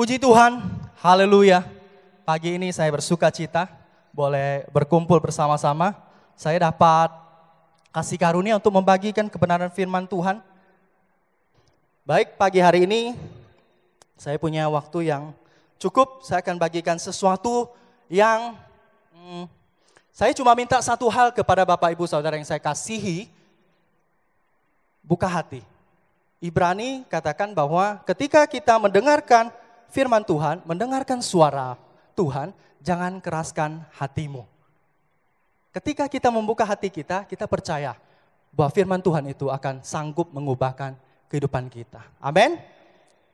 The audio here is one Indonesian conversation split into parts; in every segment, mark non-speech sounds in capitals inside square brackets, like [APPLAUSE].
Puji Tuhan, haleluya. Pagi ini saya bersuka cita, boleh berkumpul bersama-sama. Saya dapat kasih karunia untuk membagikan kebenaran firman Tuhan. Baik, pagi hari ini saya punya waktu yang cukup. Saya akan bagikan sesuatu yang hmm, saya cuma minta satu hal kepada Bapak Ibu Saudara yang saya kasihi. Buka hati. Ibrani katakan bahwa ketika kita mendengarkan firman Tuhan, mendengarkan suara Tuhan, jangan keraskan hatimu. Ketika kita membuka hati kita, kita percaya bahwa firman Tuhan itu akan sanggup mengubahkan kehidupan kita. Amin.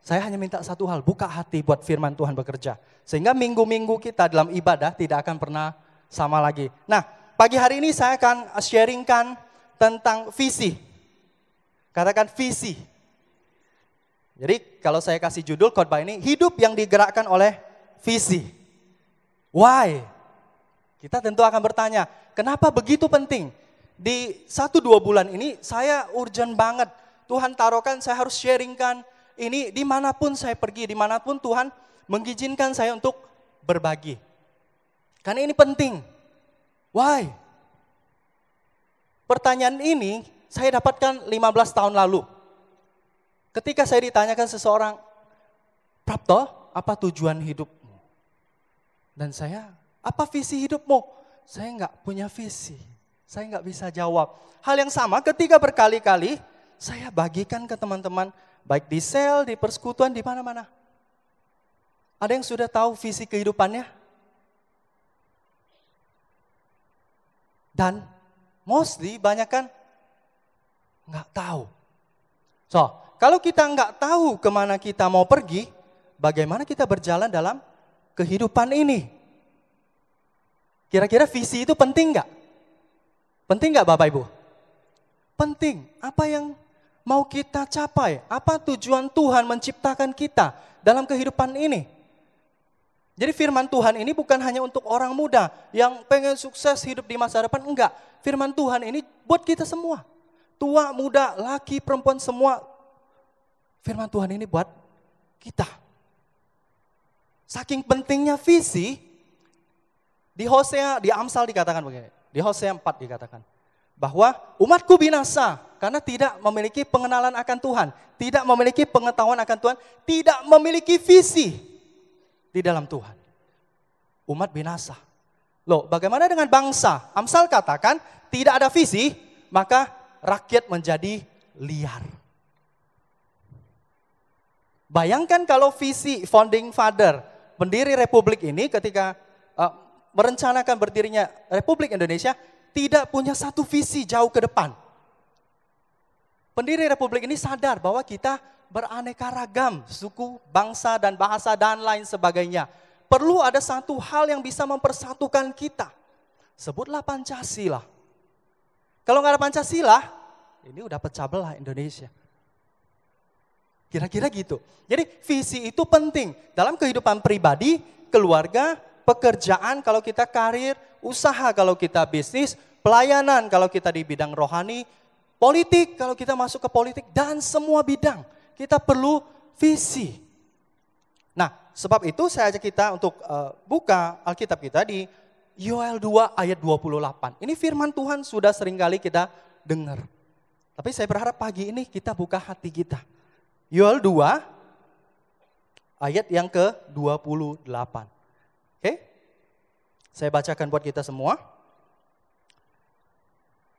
Saya hanya minta satu hal, buka hati buat firman Tuhan bekerja. Sehingga minggu-minggu kita dalam ibadah tidak akan pernah sama lagi. Nah, pagi hari ini saya akan sharingkan tentang visi. Katakan visi. Jadi kalau saya kasih judul khotbah ini, hidup yang digerakkan oleh visi. Why? Kita tentu akan bertanya, kenapa begitu penting? Di satu dua bulan ini saya urgent banget. Tuhan taruhkan saya harus sharingkan ini dimanapun saya pergi, dimanapun Tuhan mengizinkan saya untuk berbagi. Karena ini penting. Why? Pertanyaan ini saya dapatkan 15 tahun lalu Ketika saya ditanyakan seseorang, Prapto, apa tujuan hidupmu? Dan saya, apa visi hidupmu? Saya nggak punya visi. Saya nggak bisa jawab. Hal yang sama ketika berkali-kali saya bagikan ke teman-teman, baik di sel, di persekutuan, di mana-mana. Ada yang sudah tahu visi kehidupannya? Dan mostly banyak kan nggak tahu. So, kalau kita nggak tahu kemana kita mau pergi, bagaimana kita berjalan dalam kehidupan ini? Kira-kira visi itu penting nggak? Penting nggak Bapak Ibu? Penting. Apa yang mau kita capai? Apa tujuan Tuhan menciptakan kita dalam kehidupan ini? Jadi firman Tuhan ini bukan hanya untuk orang muda yang pengen sukses hidup di masa depan, enggak. Firman Tuhan ini buat kita semua. Tua, muda, laki, perempuan semua firman Tuhan ini buat kita. Saking pentingnya visi, di Hosea, di Amsal dikatakan begini, di Hosea 4 dikatakan, bahwa umatku binasa karena tidak memiliki pengenalan akan Tuhan, tidak memiliki pengetahuan akan Tuhan, tidak memiliki visi di dalam Tuhan. Umat binasa. Loh, bagaimana dengan bangsa? Amsal katakan, tidak ada visi, maka rakyat menjadi liar. Bayangkan kalau visi founding father, pendiri republik ini ketika uh, merencanakan berdirinya Republik Indonesia tidak punya satu visi jauh ke depan. Pendiri republik ini sadar bahwa kita beraneka ragam suku, bangsa dan bahasa dan lain sebagainya. Perlu ada satu hal yang bisa mempersatukan kita. Sebutlah Pancasila. Kalau nggak ada Pancasila, ini udah pecah belah Indonesia. Kira-kira gitu. Jadi visi itu penting dalam kehidupan pribadi, keluarga, pekerjaan kalau kita karir, usaha kalau kita bisnis, pelayanan kalau kita di bidang rohani, politik kalau kita masuk ke politik dan semua bidang. Kita perlu visi. Nah, sebab itu saya ajak kita untuk uh, buka Alkitab kita di Yoel 2 ayat 28. Ini firman Tuhan sudah seringkali kita dengar. Tapi saya berharap pagi ini kita buka hati kita Yoel 2 ayat yang ke-28. Oke? Okay? Saya bacakan buat kita semua.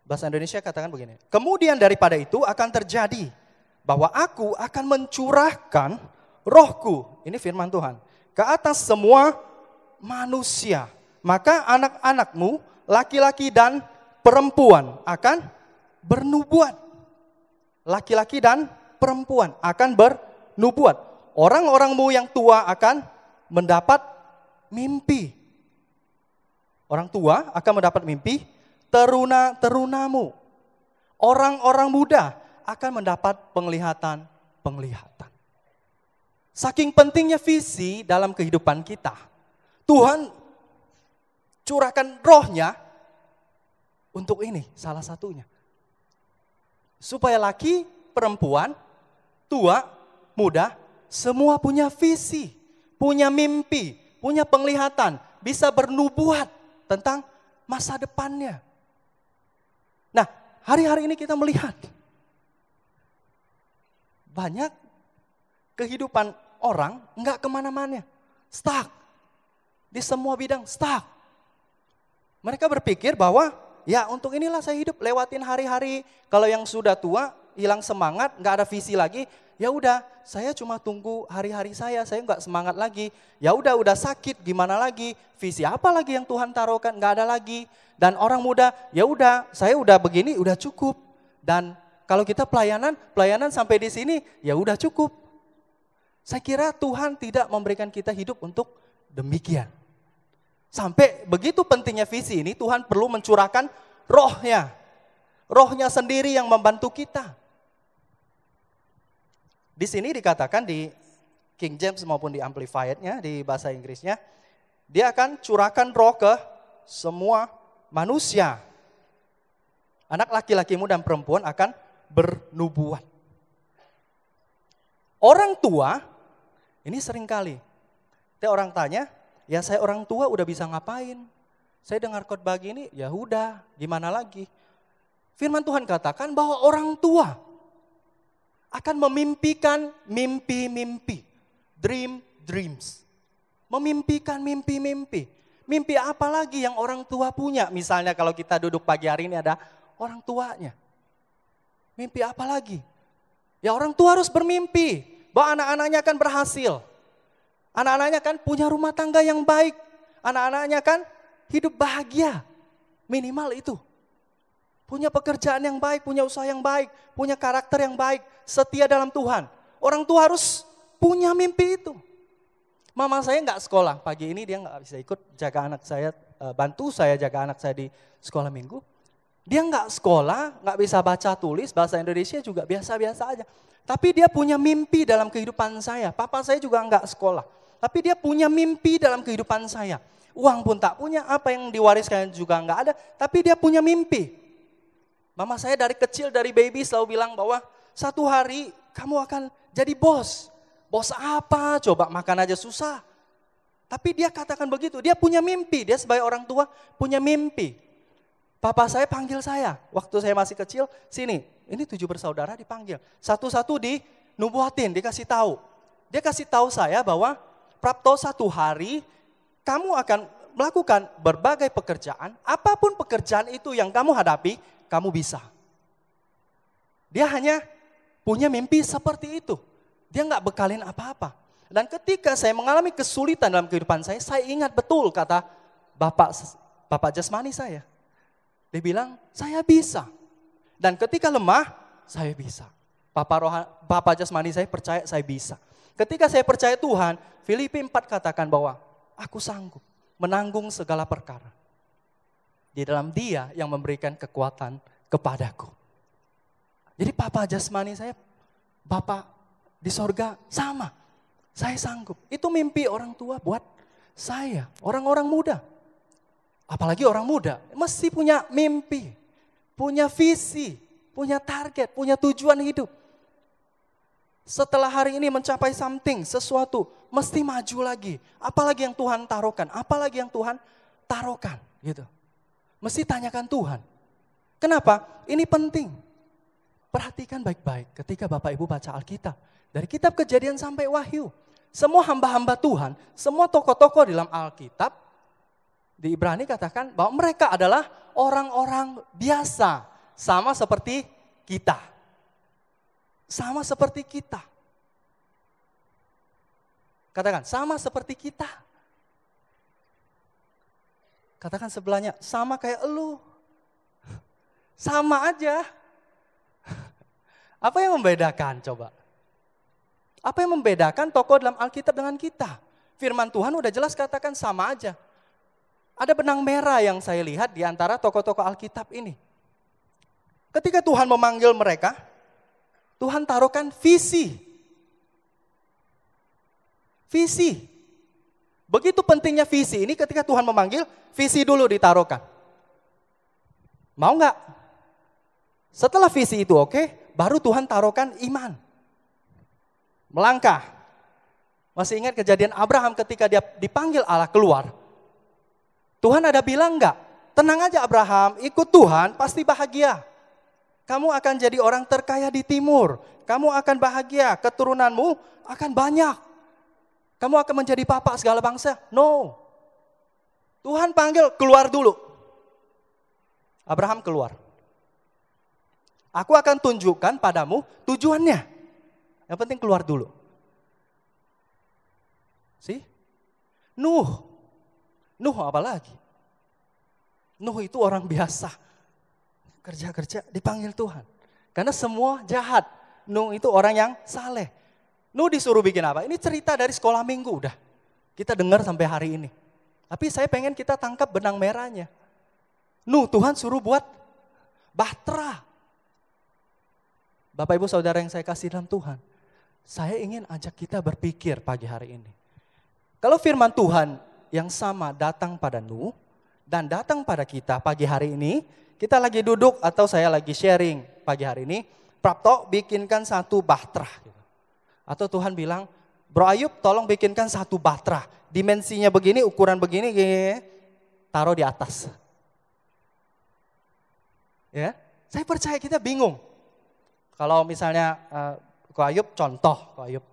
Bahasa Indonesia katakan begini. Kemudian daripada itu akan terjadi bahwa aku akan mencurahkan rohku. Ini firman Tuhan. Ke atas semua manusia. Maka anak-anakmu, laki-laki dan perempuan akan bernubuat. Laki-laki dan perempuan akan bernubuat. Orang-orangmu yang tua akan mendapat mimpi. Orang tua akan mendapat mimpi, teruna-terunamu. Orang-orang muda akan mendapat penglihatan-penglihatan. Saking pentingnya visi dalam kehidupan kita. Tuhan curahkan rohnya untuk ini salah satunya. Supaya laki, perempuan tua, muda, semua punya visi, punya mimpi, punya penglihatan, bisa bernubuat tentang masa depannya. Nah, hari-hari ini kita melihat banyak kehidupan orang nggak kemana-mana, stuck di semua bidang, stuck. Mereka berpikir bahwa ya untuk inilah saya hidup, lewatin hari-hari. Kalau yang sudah tua hilang semangat, nggak ada visi lagi, ya udah, saya cuma tunggu hari-hari saya, saya nggak semangat lagi. Ya udah, udah sakit, gimana lagi? Visi apa lagi yang Tuhan taruhkan? Nggak ada lagi. Dan orang muda, ya udah, saya udah begini, udah cukup. Dan kalau kita pelayanan, pelayanan sampai di sini, ya udah cukup. Saya kira Tuhan tidak memberikan kita hidup untuk demikian. Sampai begitu pentingnya visi ini, Tuhan perlu mencurahkan rohnya. Rohnya sendiri yang membantu kita. Di sini dikatakan di King James maupun di Amplified-nya, di bahasa Inggrisnya, dia akan curahkan roh ke semua manusia. Anak laki-lakimu dan perempuan akan bernubuat. Orang tua, ini sering kali, Tapi orang tanya, ya saya orang tua udah bisa ngapain? Saya dengar khotbah ini, ya udah, gimana lagi? Firman Tuhan katakan bahwa orang tua akan memimpikan mimpi-mimpi, dream dreams. Memimpikan mimpi-mimpi. Mimpi apa lagi yang orang tua punya? Misalnya kalau kita duduk pagi hari ini ada orang tuanya. Mimpi apa lagi? Ya orang tua harus bermimpi bahwa anak-anaknya akan berhasil. Anak-anaknya kan punya rumah tangga yang baik. Anak-anaknya kan hidup bahagia. Minimal itu. Punya pekerjaan yang baik, punya usaha yang baik, punya karakter yang baik, setia dalam Tuhan. Orang tua harus punya mimpi itu. Mama saya nggak sekolah pagi ini dia nggak bisa ikut jaga anak saya, eh, bantu saya jaga anak saya di sekolah minggu. Dia nggak sekolah, nggak bisa baca tulis bahasa Indonesia juga biasa-biasa aja. Tapi dia punya mimpi dalam kehidupan saya. Papa saya juga nggak sekolah, tapi dia punya mimpi dalam kehidupan saya. Uang pun tak punya, apa yang diwariskan juga nggak ada, tapi dia punya mimpi. Mama saya dari kecil dari baby selalu bilang bahwa satu hari kamu akan jadi bos. Bos apa? Coba makan aja susah. Tapi dia katakan begitu, dia punya mimpi. Dia sebagai orang tua punya mimpi. Papa saya panggil saya, waktu saya masih kecil, sini. Ini tujuh bersaudara dipanggil. Satu-satu di nubuatin, dikasih tahu. Dia kasih tahu saya bahwa Prapto satu hari kamu akan melakukan berbagai pekerjaan, apapun pekerjaan itu yang kamu hadapi, kamu bisa. Dia hanya punya mimpi seperti itu. Dia nggak bekalin apa-apa. Dan ketika saya mengalami kesulitan dalam kehidupan saya, saya ingat betul kata bapak bapak jasmani saya. Dia bilang, saya bisa. Dan ketika lemah, saya bisa. Bapak, rohan, bapak jasmani saya percaya saya bisa. Ketika saya percaya Tuhan, Filipi 4 katakan bahwa aku sanggup menanggung segala perkara. Di dalam dia yang memberikan kekuatan kepadaku. Jadi papa jasmani saya, bapak di sorga sama. Saya sanggup. Itu mimpi orang tua buat saya, orang-orang muda. Apalagi orang muda, mesti punya mimpi, punya visi, punya target, punya tujuan hidup. Setelah hari ini mencapai something, sesuatu, mesti maju lagi. Apalagi yang Tuhan taruhkan, apalagi yang Tuhan taruhkan gitu. Mesti tanyakan Tuhan. Kenapa? Ini penting. Perhatikan baik-baik ketika Bapak Ibu baca Alkitab. Dari kitab kejadian sampai wahyu. Semua hamba-hamba Tuhan, semua tokoh-tokoh dalam Alkitab. Di Ibrani katakan bahwa mereka adalah orang-orang biasa. Sama seperti kita. Sama seperti kita. Katakan, sama seperti kita. Katakan sebelahnya, sama kayak elu. Sama aja. Apa yang membedakan coba? Apa yang membedakan tokoh dalam Alkitab dengan kita? Firman Tuhan udah jelas katakan sama aja. Ada benang merah yang saya lihat di antara tokoh-tokoh Alkitab ini. Ketika Tuhan memanggil mereka, Tuhan taruhkan visi. Visi. Begitu pentingnya visi ini ketika Tuhan memanggil, visi dulu ditaruhkan. Mau nggak? Setelah visi itu oke, okay, baru Tuhan taruhkan iman. Melangkah. Masih ingat kejadian Abraham ketika dia dipanggil Allah keluar. Tuhan ada bilang enggak? Tenang aja Abraham, ikut Tuhan pasti bahagia. Kamu akan jadi orang terkaya di timur. Kamu akan bahagia, keturunanmu akan banyak. Kamu akan menjadi bapak segala bangsa. No. Tuhan panggil keluar dulu. Abraham keluar. Aku akan tunjukkan padamu tujuannya. Yang penting keluar dulu. Si Nuh. Nuh apa lagi? Nuh itu orang biasa. Kerja-kerja dipanggil Tuhan. Karena semua jahat. Nuh itu orang yang saleh. Nuh disuruh bikin apa? Ini cerita dari sekolah minggu udah. Kita dengar sampai hari ini. Tapi saya pengen kita tangkap benang merahnya. Nuh Tuhan suruh buat bahtera. Bapak Ibu Saudara yang saya kasih dalam Tuhan, saya ingin ajak kita berpikir pagi hari ini. Kalau firman Tuhan yang sama datang pada Nuh dan datang pada kita pagi hari ini, kita lagi duduk atau saya lagi sharing pagi hari ini, Prapto bikinkan satu bahtera. Gitu. Atau Tuhan bilang, Bro Ayub tolong bikinkan satu bahtera. Dimensinya begini, ukuran begini, gini, taruh di atas. Ya, saya percaya kita bingung. Kalau misalnya uh, Ko Ayub, contoh Ko Ayub.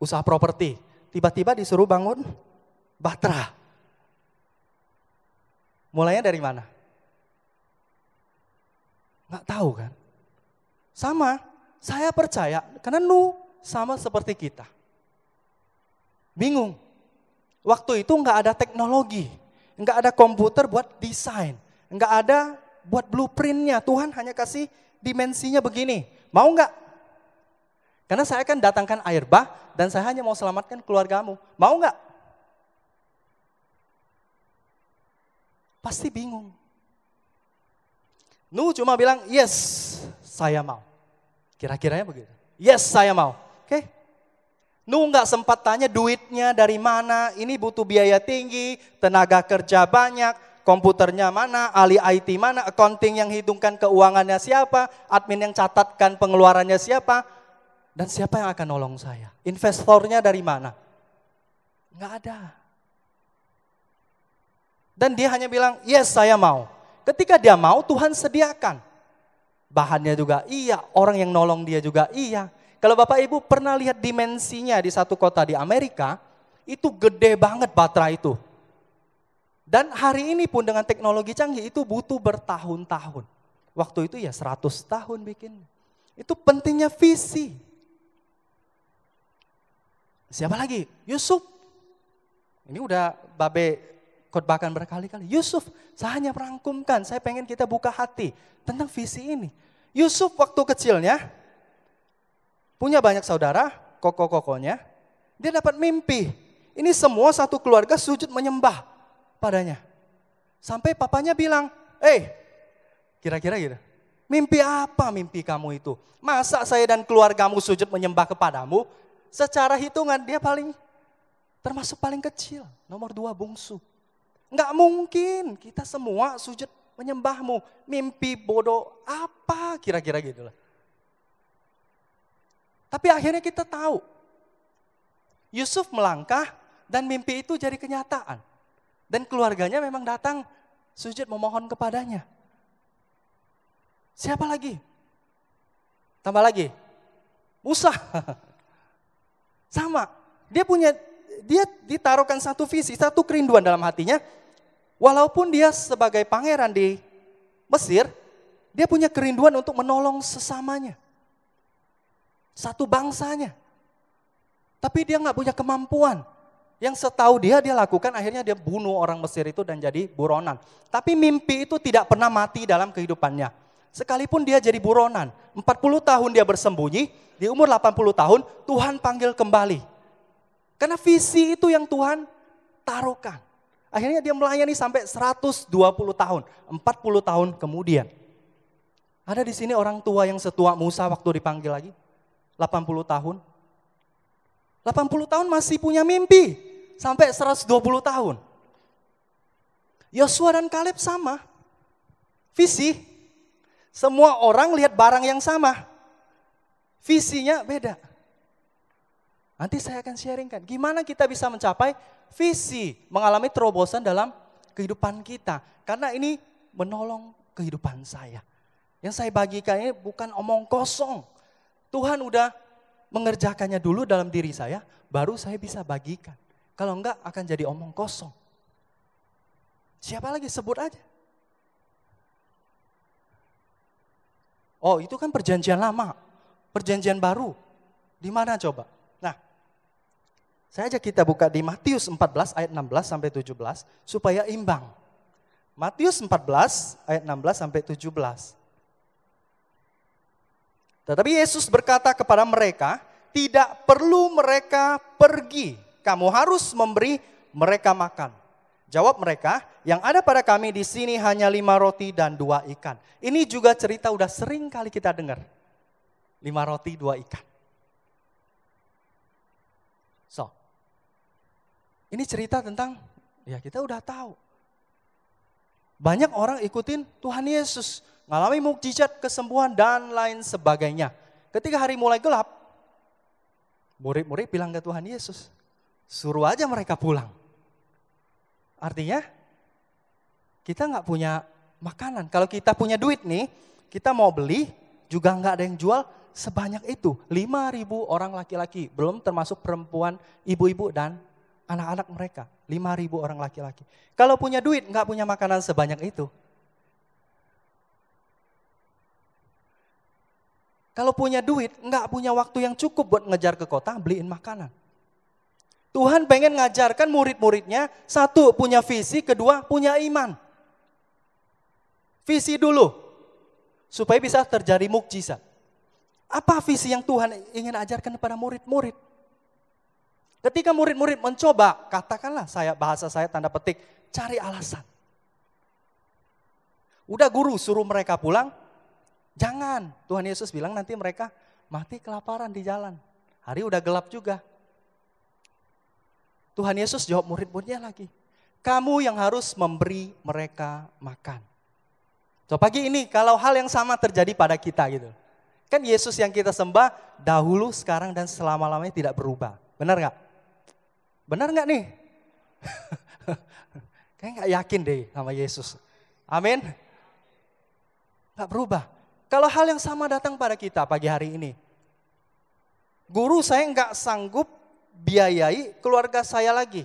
Usaha properti, tiba-tiba disuruh bangun Batra. Mulainya dari mana? Nggak tahu kan? Sama, saya percaya karena Nu sama seperti kita. Bingung. Waktu itu nggak ada teknologi, nggak ada komputer buat desain, nggak ada buat blueprintnya. Tuhan hanya kasih dimensinya begini. Mau nggak? Karena saya akan datangkan air bah dan saya hanya mau selamatkan keluargamu. Mau nggak? Pasti bingung. Nu cuma bilang, yes, saya mau. Kira-kiranya begitu. Yes, saya mau. Oke? Okay? Nu nggak sempat tanya duitnya dari mana, ini butuh biaya tinggi, tenaga kerja banyak, komputernya mana, ahli IT mana, accounting yang hitungkan keuangannya siapa, admin yang catatkan pengeluarannya siapa, dan siapa yang akan nolong saya? Investornya dari mana? Enggak ada. Dan dia hanya bilang, yes saya mau. Ketika dia mau, Tuhan sediakan. Bahannya juga iya, orang yang nolong dia juga iya. Kalau Bapak Ibu pernah lihat dimensinya di satu kota di Amerika, itu gede banget batra itu dan hari ini pun dengan teknologi canggih itu butuh bertahun-tahun. Waktu itu ya 100 tahun bikin. Itu pentingnya visi. Siapa lagi? Yusuf. Ini udah babe khotbahkan berkali-kali. Yusuf, saya hanya merangkumkan, saya pengen kita buka hati tentang visi ini. Yusuf waktu kecilnya punya banyak saudara, koko-kokonya. Dia dapat mimpi. Ini semua satu keluarga sujud menyembah padanya. Sampai papanya bilang, eh kira-kira gitu. Mimpi apa mimpi kamu itu? Masa saya dan keluargamu sujud menyembah kepadamu? Secara hitungan dia paling termasuk paling kecil, nomor dua bungsu. Enggak mungkin kita semua sujud menyembahmu. Mimpi bodoh apa kira-kira gitu lah. Tapi akhirnya kita tahu. Yusuf melangkah dan mimpi itu jadi kenyataan. Dan keluarganya memang datang sujud memohon kepadanya. Siapa lagi? Tambah lagi. Musa. [LAUGHS] Sama. Dia punya dia ditaruhkan satu visi, satu kerinduan dalam hatinya. Walaupun dia sebagai pangeran di Mesir, dia punya kerinduan untuk menolong sesamanya. Satu bangsanya. Tapi dia nggak punya kemampuan. Yang setahu dia, dia lakukan akhirnya dia bunuh orang Mesir itu dan jadi buronan. Tapi mimpi itu tidak pernah mati dalam kehidupannya. Sekalipun dia jadi buronan, 40 tahun dia bersembunyi, di umur 80 tahun Tuhan panggil kembali. Karena visi itu yang Tuhan taruhkan. Akhirnya dia melayani sampai 120 tahun, 40 tahun kemudian. Ada di sini orang tua yang setua Musa waktu dipanggil lagi, 80 tahun. 80 tahun masih punya mimpi, sampai 120 tahun. Yosua dan Kaleb sama. Visi. Semua orang lihat barang yang sama. Visinya beda. Nanti saya akan sharingkan gimana kita bisa mencapai visi, mengalami terobosan dalam kehidupan kita. Karena ini menolong kehidupan saya. Yang saya bagikan ini bukan omong kosong. Tuhan udah mengerjakannya dulu dalam diri saya, baru saya bisa bagikan. Kalau enggak akan jadi omong kosong. Siapa lagi sebut aja. Oh itu kan perjanjian lama, perjanjian baru. Di mana coba? Nah, saya ajak kita buka di Matius 14 ayat 16 sampai 17 supaya imbang. Matius 14 ayat 16 sampai 17. Tetapi Yesus berkata kepada mereka, tidak perlu mereka pergi kamu harus memberi mereka makan. Jawab mereka, yang ada pada kami di sini hanya lima roti dan dua ikan. Ini juga cerita udah sering kali kita dengar. Lima roti, dua ikan. So, ini cerita tentang, ya kita udah tahu. Banyak orang ikutin Tuhan Yesus, ngalami mukjizat, kesembuhan, dan lain sebagainya. Ketika hari mulai gelap, murid-murid bilang ke Tuhan Yesus, suruh aja mereka pulang. Artinya kita nggak punya makanan. Kalau kita punya duit nih, kita mau beli juga nggak ada yang jual sebanyak itu. 5.000 orang laki-laki, belum termasuk perempuan, ibu-ibu dan anak-anak mereka. 5.000 orang laki-laki. Kalau punya duit nggak punya makanan sebanyak itu. Kalau punya duit nggak punya waktu yang cukup buat ngejar ke kota beliin makanan. Tuhan pengen ngajarkan murid-muridnya, satu punya visi, kedua punya iman. Visi dulu, supaya bisa terjadi mukjizat. Apa visi yang Tuhan ingin ajarkan kepada murid-murid? Ketika murid-murid mencoba, katakanlah saya bahasa saya tanda petik, cari alasan. Udah guru suruh mereka pulang, jangan. Tuhan Yesus bilang nanti mereka mati kelaparan di jalan. Hari udah gelap juga. Tuhan Yesus jawab murid-muridnya lagi. Kamu yang harus memberi mereka makan. So pagi ini kalau hal yang sama terjadi pada kita gitu. Kan Yesus yang kita sembah dahulu, sekarang, dan selama-lamanya tidak berubah. Benar nggak? Benar nggak nih? [LAUGHS] Kayak nggak yakin deh sama Yesus. Amin. Nggak berubah. Kalau hal yang sama datang pada kita pagi hari ini. Guru saya nggak sanggup biayai keluarga saya lagi.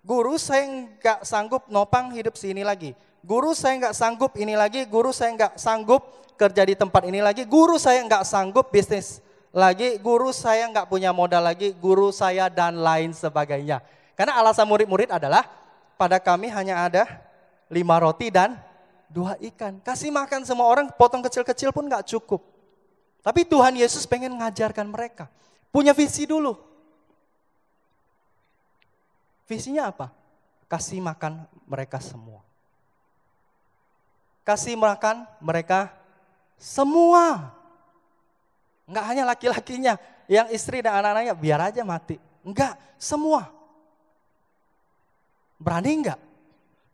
Guru saya nggak sanggup nopang hidup sini lagi. Guru saya nggak sanggup ini lagi. Guru saya nggak sanggup kerja di tempat ini lagi. Guru saya nggak sanggup bisnis lagi. Guru saya nggak punya modal lagi. Guru saya dan lain sebagainya. Karena alasan murid-murid adalah pada kami hanya ada lima roti dan dua ikan. Kasih makan semua orang potong kecil-kecil pun nggak cukup. Tapi Tuhan Yesus pengen ngajarkan mereka. Punya visi dulu. Visinya apa? Kasih makan mereka semua. Kasih makan mereka semua. Enggak hanya laki-lakinya, yang istri dan anak-anaknya biar aja mati. Enggak, semua. Berani enggak?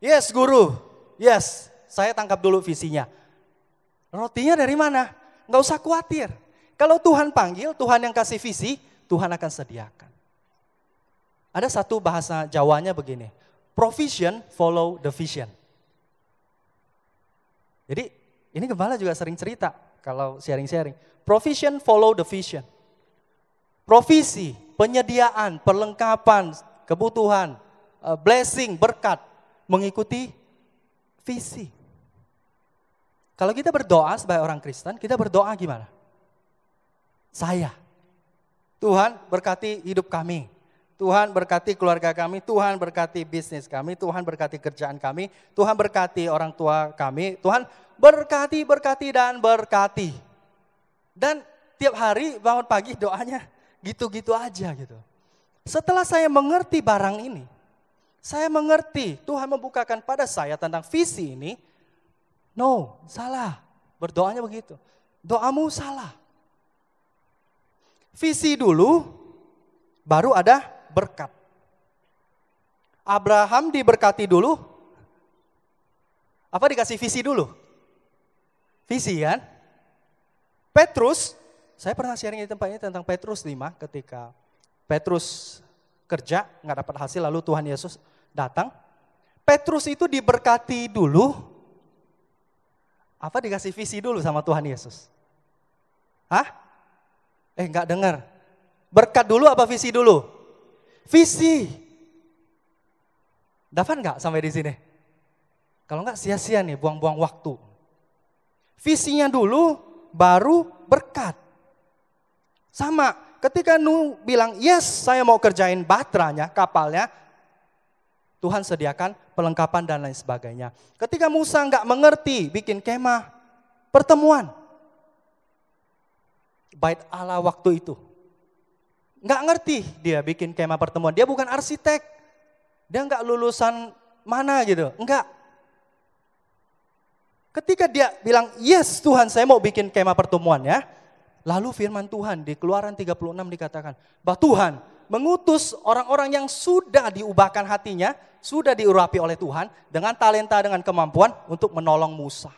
Yes, guru. Yes, saya tangkap dulu visinya. Rotinya dari mana? Enggak usah khawatir. Kalau Tuhan panggil, Tuhan yang kasih visi, Tuhan akan sediakan. Ada satu bahasa Jawanya begini, provision follow the vision. Jadi ini gembala juga sering cerita kalau sharing-sharing. Provision follow the vision. Provisi, penyediaan, perlengkapan, kebutuhan, eh, blessing, berkat mengikuti visi. Kalau kita berdoa sebagai orang Kristen, kita berdoa gimana? Saya. Tuhan berkati hidup kami. Tuhan berkati keluarga kami, Tuhan berkati bisnis kami, Tuhan berkati kerjaan kami, Tuhan berkati orang tua kami, Tuhan berkati, berkati, dan berkati. Dan tiap hari bangun pagi doanya gitu-gitu aja gitu. Setelah saya mengerti barang ini, saya mengerti Tuhan membukakan pada saya tentang visi ini, no, salah. Berdoanya begitu. Doamu salah. Visi dulu, baru ada berkat. Abraham diberkati dulu, apa dikasih visi dulu? Visi kan? Petrus, saya pernah sharing di tempat ini tentang Petrus 5 ketika Petrus kerja, nggak dapat hasil lalu Tuhan Yesus datang. Petrus itu diberkati dulu, apa dikasih visi dulu sama Tuhan Yesus? Hah? Eh nggak dengar. Berkat dulu apa visi dulu? visi. Dapat nggak sampai di sini? Kalau nggak sia-sia nih, buang-buang waktu. Visinya dulu, baru berkat. Sama, ketika nu bilang, yes saya mau kerjain bateranya, kapalnya, Tuhan sediakan pelengkapan dan lain sebagainya. Ketika Musa nggak mengerti, bikin kemah, pertemuan. Bait Allah waktu itu. Nggak ngerti dia bikin kema pertemuan. Dia bukan arsitek. Dia nggak lulusan mana gitu. Enggak. Ketika dia bilang, yes Tuhan saya mau bikin kema pertemuan ya. Lalu firman Tuhan di keluaran 36 dikatakan, bahwa Tuhan mengutus orang-orang yang sudah diubahkan hatinya, sudah diurapi oleh Tuhan dengan talenta, dengan kemampuan untuk menolong Musa.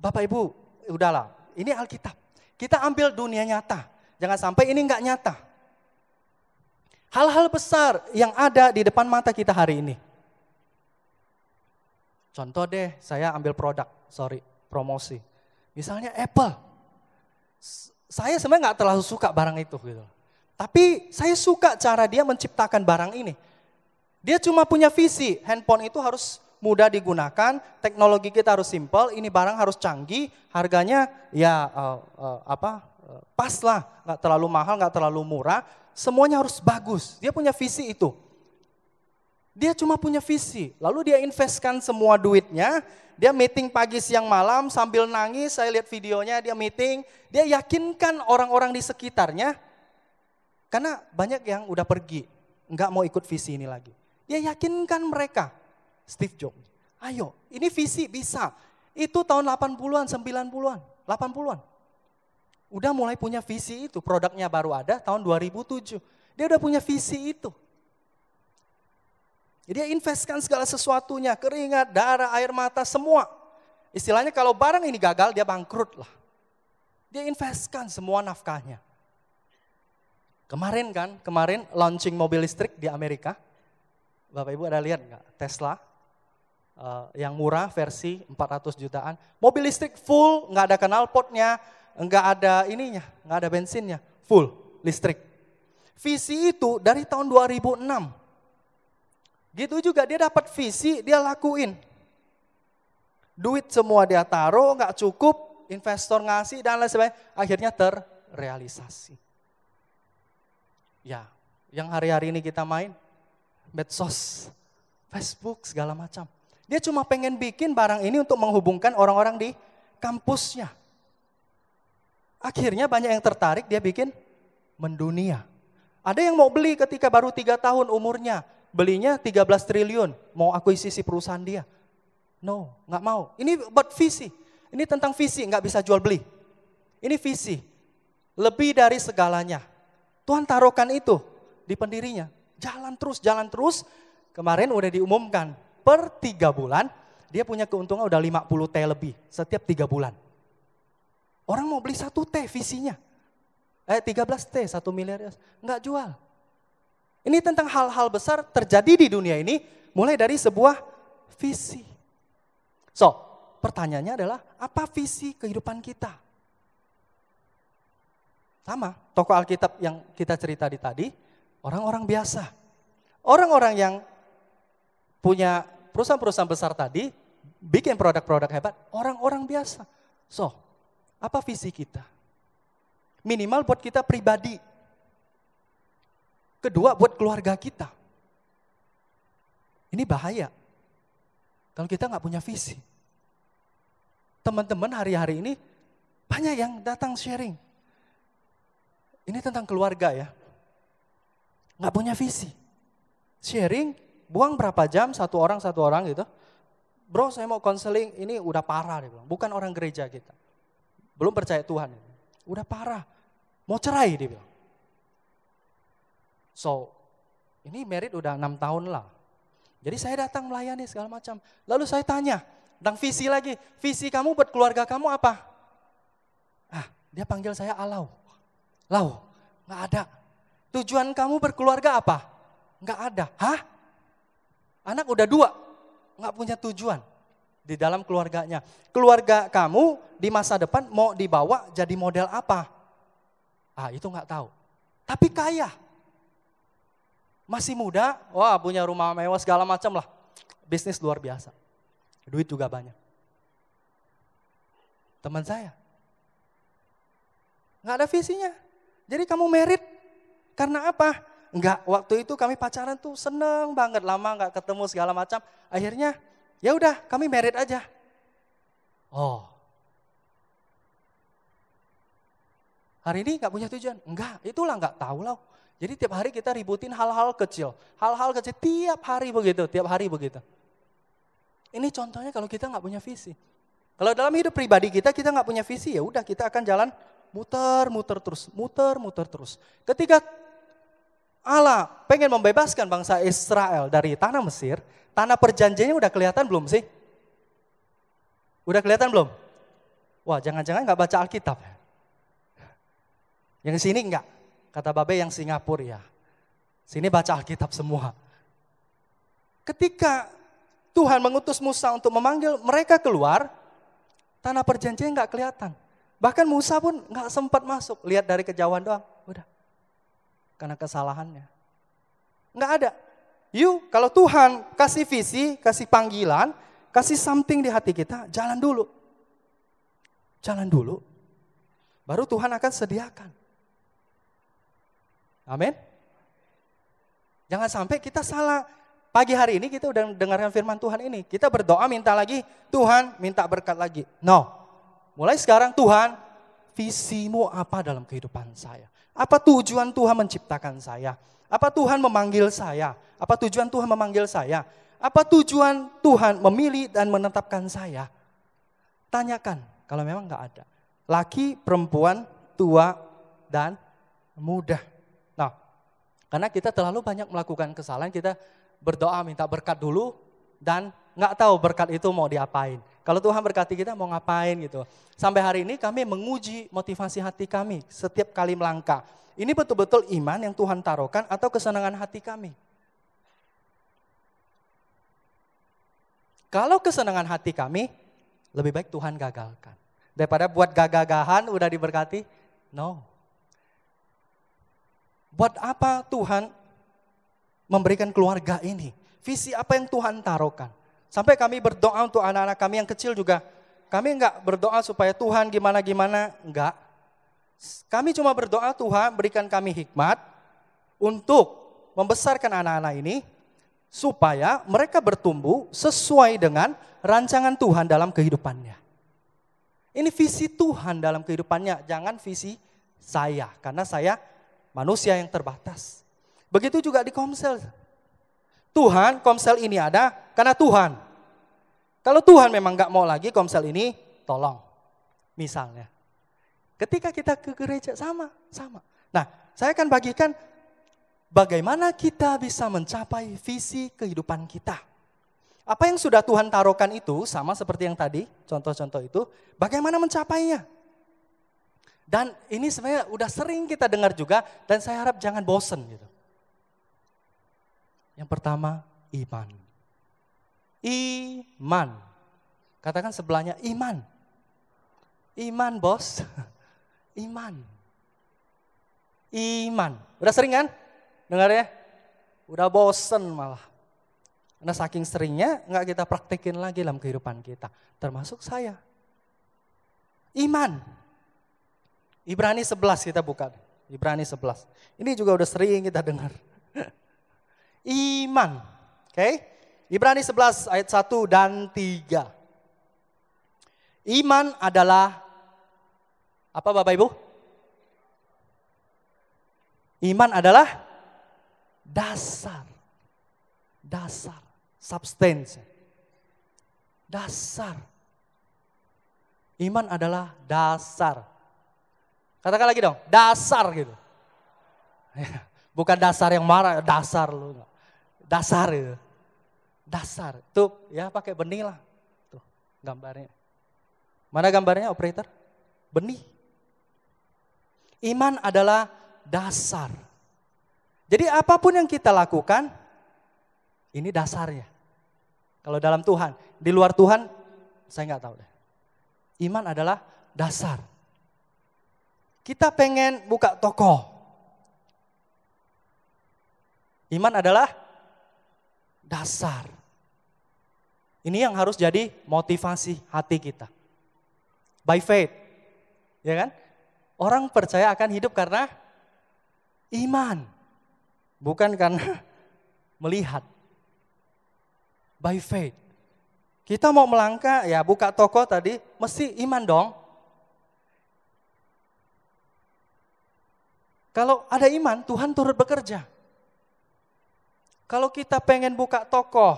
Bapak Ibu, udahlah, ini Alkitab. Kita ambil dunia nyata. Jangan sampai ini nggak nyata. Hal-hal besar yang ada di depan mata kita hari ini. Contoh deh, saya ambil produk, sorry, promosi. Misalnya Apple. Saya sebenarnya nggak terlalu suka barang itu gitu. Tapi saya suka cara dia menciptakan barang ini. Dia cuma punya visi, handphone itu harus mudah digunakan, teknologi kita harus simple, ini barang harus canggih, harganya ya uh, uh, apa uh, pas lah, nggak terlalu mahal, nggak terlalu murah, semuanya harus bagus. Dia punya visi itu. Dia cuma punya visi, lalu dia investkan semua duitnya, dia meeting pagi siang malam sambil nangis, saya lihat videonya dia meeting, dia yakinkan orang-orang di sekitarnya, karena banyak yang udah pergi, nggak mau ikut visi ini lagi. Dia yakinkan mereka, Steve Jobs. Ayo, ini visi bisa. Itu tahun 80-an, 90-an, 80-an. Udah mulai punya visi itu, produknya baru ada tahun 2007. Dia udah punya visi itu. Dia investkan segala sesuatunya, keringat, darah, air mata, semua. Istilahnya kalau barang ini gagal, dia bangkrut lah. Dia investkan semua nafkahnya. Kemarin kan, kemarin launching mobil listrik di Amerika. Bapak Ibu ada lihat nggak? Tesla Eh, yang murah versi 400 jutaan. Mobil listrik full, nggak ada knalpotnya, nggak ada ininya, nggak ada bensinnya, full listrik. Visi itu dari tahun 2006. Gitu juga dia dapat visi, dia lakuin. Duit semua dia taruh, nggak cukup, investor ngasih dan lain sebagainya. Akhirnya terrealisasi. Ya, yang hari-hari ini kita main, medsos, Facebook segala macam. Dia cuma pengen bikin barang ini untuk menghubungkan orang-orang di kampusnya. Akhirnya banyak yang tertarik dia bikin mendunia. Ada yang mau beli ketika baru tiga tahun umurnya. Belinya 13 triliun. Mau akuisisi perusahaan dia. No, nggak mau. Ini buat visi. Ini tentang visi, nggak bisa jual beli. Ini visi. Lebih dari segalanya. Tuhan taruhkan itu di pendirinya. Jalan terus, jalan terus. Kemarin udah diumumkan per tiga bulan, dia punya keuntungan udah 50 T lebih setiap tiga bulan. Orang mau beli satu T visinya. Eh 13 T, satu miliar. Enggak ya. jual. Ini tentang hal-hal besar terjadi di dunia ini mulai dari sebuah visi. So, pertanyaannya adalah apa visi kehidupan kita? Sama, toko Alkitab yang kita cerita di tadi, orang-orang biasa. Orang-orang yang punya perusahaan-perusahaan besar tadi bikin produk-produk hebat, orang-orang biasa. So, apa visi kita? Minimal buat kita pribadi. Kedua, buat keluarga kita. Ini bahaya. Kalau kita nggak punya visi. Teman-teman hari-hari ini banyak yang datang sharing. Ini tentang keluarga ya. Nggak punya visi. Sharing buang berapa jam satu orang satu orang gitu. Bro, saya mau konseling, ini udah parah dia bilang. Bukan orang gereja kita. Belum percaya Tuhan. Udah parah. Mau cerai dia bilang. So, ini merit udah enam tahun lah. Jadi saya datang melayani segala macam. Lalu saya tanya tentang visi lagi. Visi kamu buat keluarga kamu apa? Ah, dia panggil saya Alau. Lau, nggak ada. Tujuan kamu berkeluarga apa? Nggak ada. Hah? Anak udah dua, nggak punya tujuan di dalam keluarganya. Keluarga kamu di masa depan mau dibawa jadi model apa? Ah itu nggak tahu. Tapi kaya, masih muda, wah punya rumah mewah segala macam lah. Bisnis luar biasa, duit juga banyak. Teman saya, nggak ada visinya. Jadi kamu merit karena apa? enggak waktu itu kami pacaran tuh seneng banget lama enggak ketemu segala macam. Akhirnya ya udah kami merit aja. Oh. Hari ini enggak punya tujuan? Enggak, itulah enggak tahu loh. Jadi tiap hari kita ributin hal-hal kecil, hal-hal kecil tiap hari begitu, tiap hari begitu. Ini contohnya kalau kita nggak punya visi. Kalau dalam hidup pribadi kita kita nggak punya visi ya udah kita akan jalan muter-muter terus, muter-muter terus. Ketika Allah pengen membebaskan bangsa Israel dari tanah Mesir, tanah perjanjiannya udah kelihatan belum sih? Udah kelihatan belum? Wah, jangan-jangan nggak baca Alkitab. Ya? Yang sini enggak. Kata Babe yang Singapura ya. Sini baca Alkitab semua. Ketika Tuhan mengutus Musa untuk memanggil mereka keluar, tanah perjanjian nggak kelihatan. Bahkan Musa pun nggak sempat masuk, lihat dari kejauhan doang. Udah karena kesalahannya. Enggak ada. You, kalau Tuhan kasih visi, kasih panggilan, kasih something di hati kita, jalan dulu. Jalan dulu. Baru Tuhan akan sediakan. Amin. Jangan sampai kita salah. Pagi hari ini kita udah dengarkan firman Tuhan ini. Kita berdoa minta lagi, Tuhan minta berkat lagi. No. Mulai sekarang Tuhan, visimu apa dalam kehidupan saya? Apa tujuan Tuhan menciptakan saya? Apa Tuhan memanggil saya? Apa tujuan Tuhan memanggil saya? Apa tujuan Tuhan memilih dan menetapkan saya? Tanyakan kalau memang enggak ada. Laki, perempuan, tua, dan muda. Nah, karena kita terlalu banyak melakukan kesalahan, kita berdoa minta berkat dulu dan enggak tahu berkat itu mau diapain. Kalau Tuhan berkati kita mau ngapain gitu. Sampai hari ini kami menguji motivasi hati kami setiap kali melangkah. Ini betul-betul iman yang Tuhan taruhkan atau kesenangan hati kami. Kalau kesenangan hati kami, lebih baik Tuhan gagalkan. Daripada buat gagah-gagahan udah diberkati, no. Buat apa Tuhan memberikan keluarga ini? Visi apa yang Tuhan taruhkan? Sampai kami berdoa untuk anak-anak kami yang kecil juga. Kami enggak berdoa supaya Tuhan gimana-gimana, enggak. Kami cuma berdoa Tuhan berikan kami hikmat untuk membesarkan anak-anak ini supaya mereka bertumbuh sesuai dengan rancangan Tuhan dalam kehidupannya. Ini visi Tuhan dalam kehidupannya, jangan visi saya karena saya manusia yang terbatas. Begitu juga di Komsel. Tuhan, komsel ini ada karena Tuhan. Kalau Tuhan memang nggak mau lagi komsel ini, tolong. Misalnya, ketika kita ke gereja sama, sama. Nah, saya akan bagikan bagaimana kita bisa mencapai visi kehidupan kita. Apa yang sudah Tuhan taruhkan itu sama seperti yang tadi, contoh-contoh itu, bagaimana mencapainya? Dan ini sebenarnya udah sering kita dengar juga dan saya harap jangan bosen gitu. Yang pertama, iman. Iman. Katakan sebelahnya iman. Iman, Bos. [LAUGHS] Iman. Iman. Udah sering kan? Dengar ya? Udah bosen malah. Karena saking seringnya nggak kita praktekin lagi dalam kehidupan kita, termasuk saya. Iman. Ibrani 11 kita buka. Ibrani 11. Ini juga udah sering kita dengar. [LAUGHS] iman. Oke? Okay? Ibrani 11 ayat 1 dan 3. Iman adalah apa Bapak Ibu? Iman adalah dasar. Dasar, substance. Dasar. Iman adalah dasar. Katakan lagi dong, dasar gitu. [LAUGHS] Bukan dasar yang marah, dasar lu dasar itu. Dasar. Tuh ya pakai benih lah. Tuh gambarnya. Mana gambarnya operator? Benih. Iman adalah dasar. Jadi apapun yang kita lakukan, ini dasarnya. Kalau dalam Tuhan, di luar Tuhan, saya nggak tahu deh. Iman adalah dasar. Kita pengen buka toko. Iman adalah dasar. Ini yang harus jadi motivasi hati kita. By faith. Ya kan? Orang percaya akan hidup karena iman. Bukan karena [LAUGHS] melihat. By faith. Kita mau melangkah, ya buka toko tadi, mesti iman dong. Kalau ada iman, Tuhan turut bekerja. Kalau kita pengen buka toko,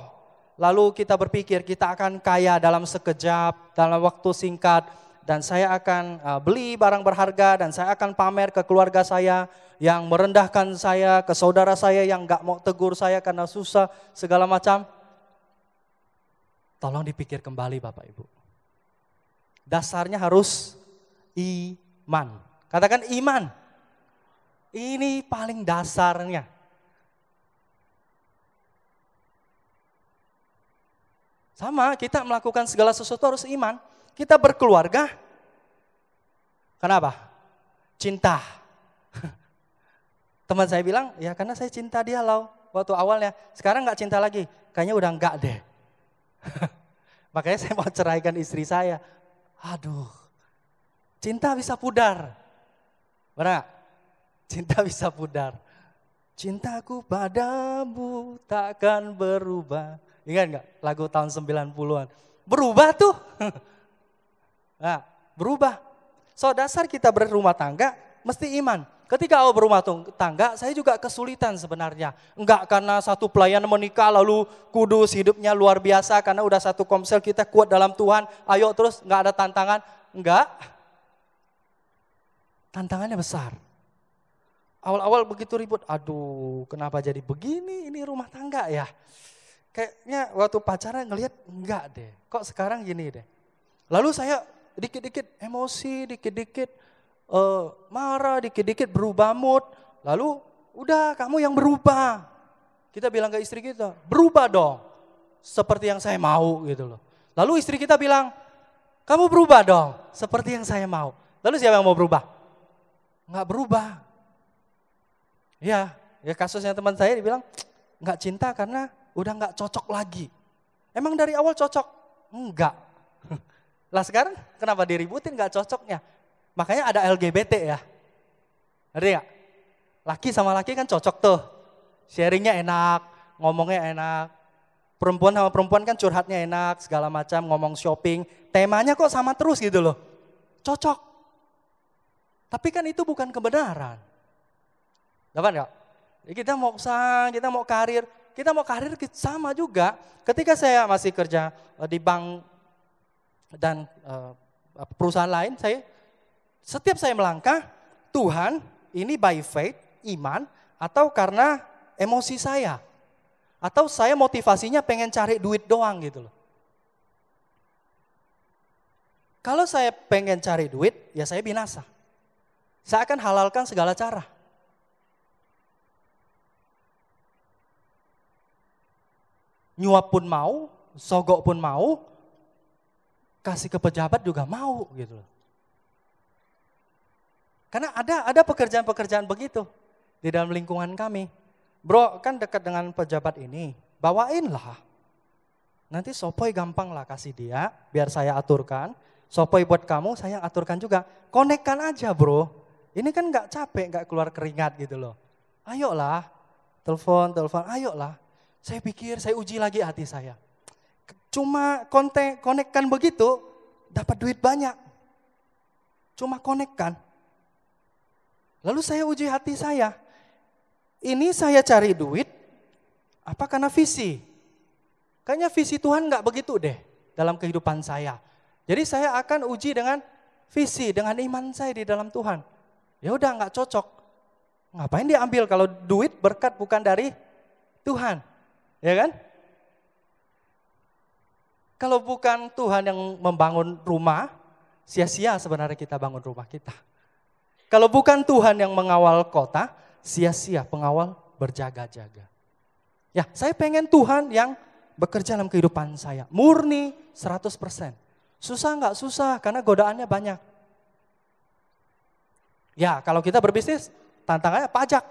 lalu kita berpikir kita akan kaya dalam sekejap, dalam waktu singkat, dan saya akan uh, beli barang berharga dan saya akan pamer ke keluarga saya yang merendahkan saya, ke saudara saya yang gak mau tegur saya karena susah, segala macam. Tolong dipikir kembali Bapak Ibu. Dasarnya harus iman. Katakan iman. Ini paling dasarnya. Sama, kita melakukan segala sesuatu harus iman. Kita berkeluarga. Kenapa? Cinta. [LAUGHS] Teman saya bilang, ya karena saya cinta dia loh Waktu awalnya, sekarang nggak cinta lagi. Kayaknya udah nggak deh. [LAUGHS] Makanya saya mau ceraikan istri saya. Aduh, cinta bisa pudar. Benar? Cinta [LAUGHS] bisa pudar. Cintaku padamu takkan berubah. Ingat nggak lagu tahun 90-an? Berubah tuh. [LAUGHS] nah, berubah. So dasar kita berumah tangga mesti iman. Ketika awal berumah tangga, saya juga kesulitan sebenarnya. Enggak karena satu pelayan menikah lalu kudus hidupnya luar biasa karena udah satu komsel kita kuat dalam Tuhan. Ayo terus enggak ada tantangan. Enggak. Tantangannya besar. Awal-awal begitu ribut, aduh kenapa jadi begini ini rumah tangga ya kayaknya waktu pacaran ngelihat enggak deh. Kok sekarang gini deh. Lalu saya dikit-dikit emosi, dikit-dikit uh, marah, dikit-dikit berubah mood. Lalu udah kamu yang berubah. Kita bilang ke istri kita, berubah dong. Seperti yang saya mau gitu loh. Lalu istri kita bilang, kamu berubah dong. Seperti yang saya mau. Lalu siapa yang mau berubah? Enggak berubah. Ya, ya kasusnya teman saya dibilang, nggak cinta karena udah nggak cocok lagi. Emang dari awal cocok? Enggak. [LAUGHS] Lah sekarang kenapa diributin nggak cocoknya? Makanya ada LGBT ya. Ngerti gak? Laki sama laki kan cocok tuh. Sharingnya enak, ngomongnya enak. Perempuan sama perempuan kan curhatnya enak, segala macam, ngomong shopping. Temanya kok sama terus gitu loh. Cocok. Tapi kan itu bukan kebenaran. Dapat gak? Kita mau usaha, kita mau karir, kita mau karir sama juga. Ketika saya masih kerja eh, di bank dan eh, perusahaan lain, saya setiap saya melangkah, Tuhan ini by faith, iman, atau karena emosi saya. Atau saya motivasinya pengen cari duit doang gitu loh. Kalau saya pengen cari duit, ya saya binasa. Saya akan halalkan segala cara. nyuap pun mau, sogok pun mau, kasih ke pejabat juga mau gitu loh. Karena ada ada pekerjaan-pekerjaan begitu di dalam lingkungan kami. Bro, kan dekat dengan pejabat ini, bawainlah. Nanti sopoi gampang lah kasih dia, biar saya aturkan. Sopoi buat kamu, saya aturkan juga. Konekkan aja bro. Ini kan nggak capek, nggak keluar keringat gitu loh. Ayolah, telepon, telepon, ayolah. Saya pikir, saya uji lagi hati saya. Cuma konten, konekkan begitu, dapat duit banyak. Cuma konekkan. Lalu saya uji hati saya. Ini saya cari duit, apa karena visi? Kayaknya visi Tuhan nggak begitu deh dalam kehidupan saya. Jadi saya akan uji dengan visi, dengan iman saya di dalam Tuhan. Ya udah nggak cocok, Ngapain dia ambil kalau duit berkat bukan dari Tuhan? ya kan? Kalau bukan Tuhan yang membangun rumah, sia-sia sebenarnya kita bangun rumah kita. Kalau bukan Tuhan yang mengawal kota, sia-sia pengawal berjaga-jaga. Ya, saya pengen Tuhan yang bekerja dalam kehidupan saya. Murni 100%. Susah nggak susah, karena godaannya banyak. Ya, kalau kita berbisnis, tantangannya pajak.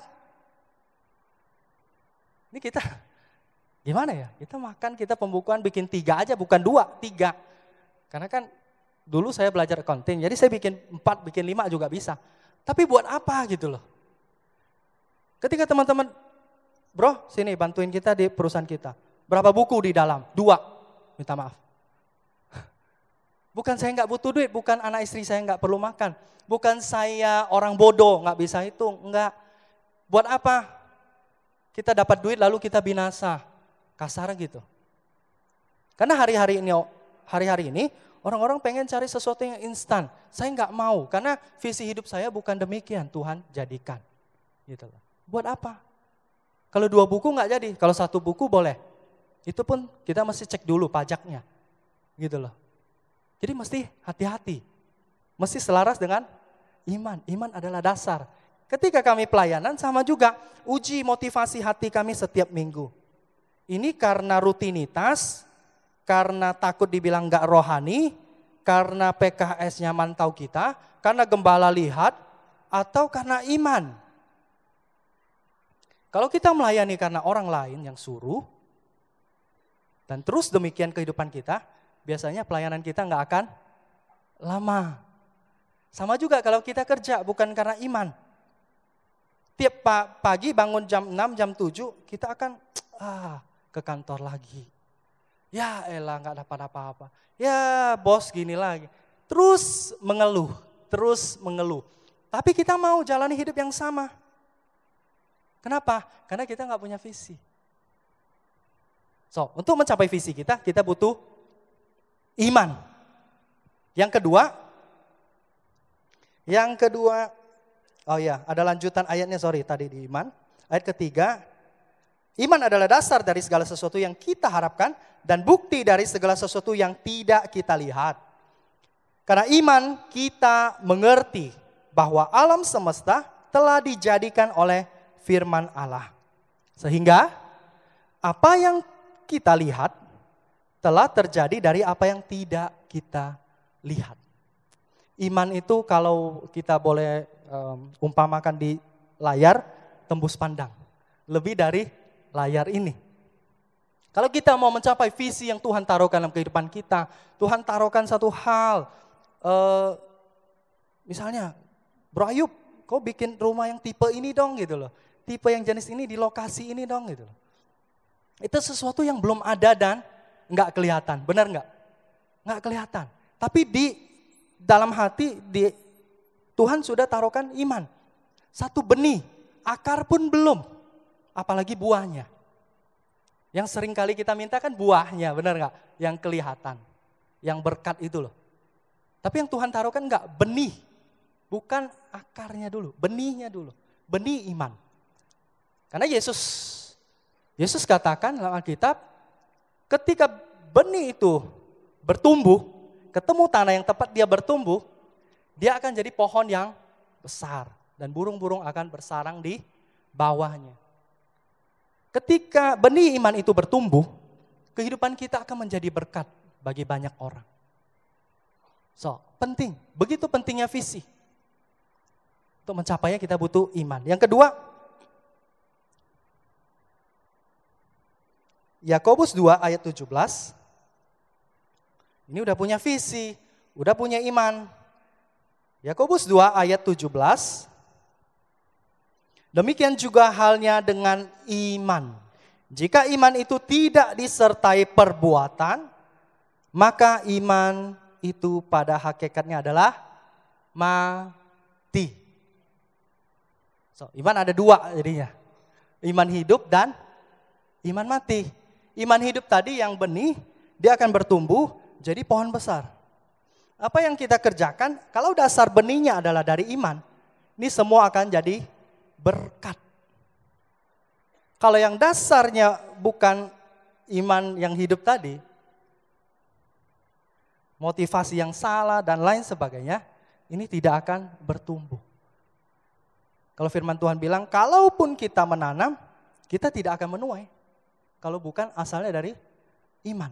Ini kita Gimana ya? Kita makan, kita pembukuan bikin tiga aja, bukan dua, tiga. Karena kan dulu saya belajar accounting, jadi saya bikin empat, bikin lima juga bisa. Tapi buat apa gitu loh? Ketika teman-teman, bro sini bantuin kita di perusahaan kita. Berapa buku di dalam? Dua, minta maaf. Bukan saya nggak butuh duit, bukan anak istri saya nggak perlu makan. Bukan saya orang bodoh, nggak bisa hitung, nggak. Buat apa? Kita dapat duit lalu kita binasa. Kasar gitu. Karena hari-hari ini hari-hari ini orang-orang pengen cari sesuatu yang instan. Saya nggak mau karena visi hidup saya bukan demikian. Tuhan jadikan. Gitu loh. Buat apa? Kalau dua buku nggak jadi, kalau satu buku boleh. Itu pun kita mesti cek dulu pajaknya. Gitu loh. Jadi mesti hati-hati. Mesti selaras dengan iman. Iman adalah dasar. Ketika kami pelayanan sama juga uji motivasi hati kami setiap minggu. Ini karena rutinitas, karena takut dibilang nggak rohani, karena pks nyaman tahu kita, karena gembala lihat, atau karena iman. Kalau kita melayani karena orang lain yang suruh, dan terus demikian kehidupan kita, biasanya pelayanan kita nggak akan lama. Sama juga kalau kita kerja bukan karena iman. Tiap pagi bangun jam 6, jam 7, kita akan [TSK] ah, ke kantor lagi. Ya elah nggak dapat apa-apa. Ya bos gini lagi. Terus mengeluh, terus mengeluh. Tapi kita mau jalani hidup yang sama. Kenapa? Karena kita nggak punya visi. So, untuk mencapai visi kita, kita butuh iman. Yang kedua, yang kedua, oh ya, ada lanjutan ayatnya, sorry, tadi di iman. Ayat ketiga, Iman adalah dasar dari segala sesuatu yang kita harapkan dan bukti dari segala sesuatu yang tidak kita lihat. Karena iman kita mengerti bahwa alam semesta telah dijadikan oleh firman Allah. Sehingga apa yang kita lihat telah terjadi dari apa yang tidak kita lihat. Iman itu kalau kita boleh umpamakan di layar tembus pandang. Lebih dari layar ini. Kalau kita mau mencapai visi yang Tuhan taruhkan dalam kehidupan kita, Tuhan taruhkan satu hal. E, misalnya, Bro Ayub, kau bikin rumah yang tipe ini dong gitu loh. Tipe yang jenis ini di lokasi ini dong gitu loh. Itu sesuatu yang belum ada dan nggak kelihatan, benar nggak? Nggak kelihatan. Tapi di dalam hati di Tuhan sudah taruhkan iman. Satu benih, akar pun belum apalagi buahnya. Yang sering kali kita minta kan buahnya, benar nggak? Yang kelihatan, yang berkat itu loh. Tapi yang Tuhan taruh kan nggak benih, bukan akarnya dulu, benihnya dulu, benih iman. Karena Yesus, Yesus katakan dalam Alkitab, ketika benih itu bertumbuh, ketemu tanah yang tepat dia bertumbuh, dia akan jadi pohon yang besar dan burung-burung akan bersarang di bawahnya. Ketika benih iman itu bertumbuh, kehidupan kita akan menjadi berkat bagi banyak orang. So, penting. Begitu pentingnya visi. Untuk mencapainya kita butuh iman. Yang kedua, Yakobus 2 ayat 17. Ini udah punya visi, udah punya iman. Yakobus 2 ayat 17. Demikian juga halnya dengan iman. Jika iman itu tidak disertai perbuatan, maka iman itu pada hakikatnya adalah mati. So, iman ada dua jadinya. Iman hidup dan iman mati. Iman hidup tadi yang benih, dia akan bertumbuh jadi pohon besar. Apa yang kita kerjakan, kalau dasar benihnya adalah dari iman, ini semua akan jadi berkat. Kalau yang dasarnya bukan iman yang hidup tadi, motivasi yang salah dan lain sebagainya, ini tidak akan bertumbuh. Kalau firman Tuhan bilang, kalaupun kita menanam, kita tidak akan menuai. Kalau bukan asalnya dari iman.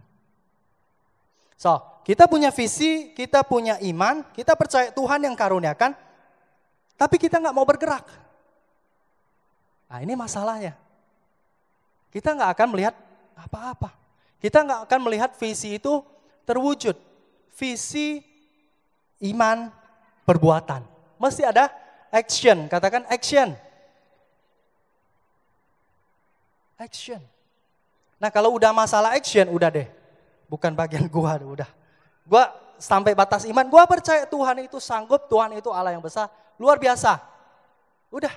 So, kita punya visi, kita punya iman, kita percaya Tuhan yang karuniakan, tapi kita nggak mau bergerak. Nah ini masalahnya. Kita nggak akan melihat apa-apa. Kita nggak akan melihat visi itu terwujud. Visi iman perbuatan. Mesti ada action. Katakan action. Action. Nah kalau udah masalah action, udah deh. Bukan bagian gua, udah. Gua sampai batas iman, gua percaya Tuhan itu sanggup, Tuhan itu Allah yang besar, luar biasa. Udah,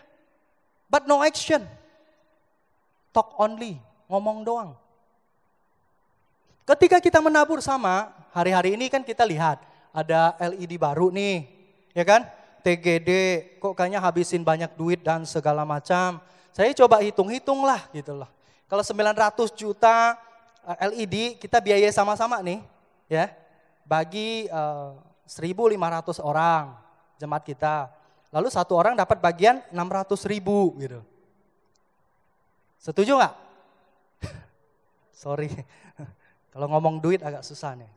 but no action. Talk only, ngomong doang. Ketika kita menabur sama, hari-hari ini kan kita lihat ada LED baru nih, ya kan? TGD, kok kayaknya habisin banyak duit dan segala macam. Saya coba hitung-hitung lah gitu loh. Kalau 900 juta eh, LED kita biaya sama-sama nih, ya. Bagi uh, eh, 1.500 orang jemaat kita lalu satu orang dapat bagian 600 ribu gitu. Setuju nggak? [LAUGHS] Sorry, [LAUGHS] kalau ngomong duit agak susah nih.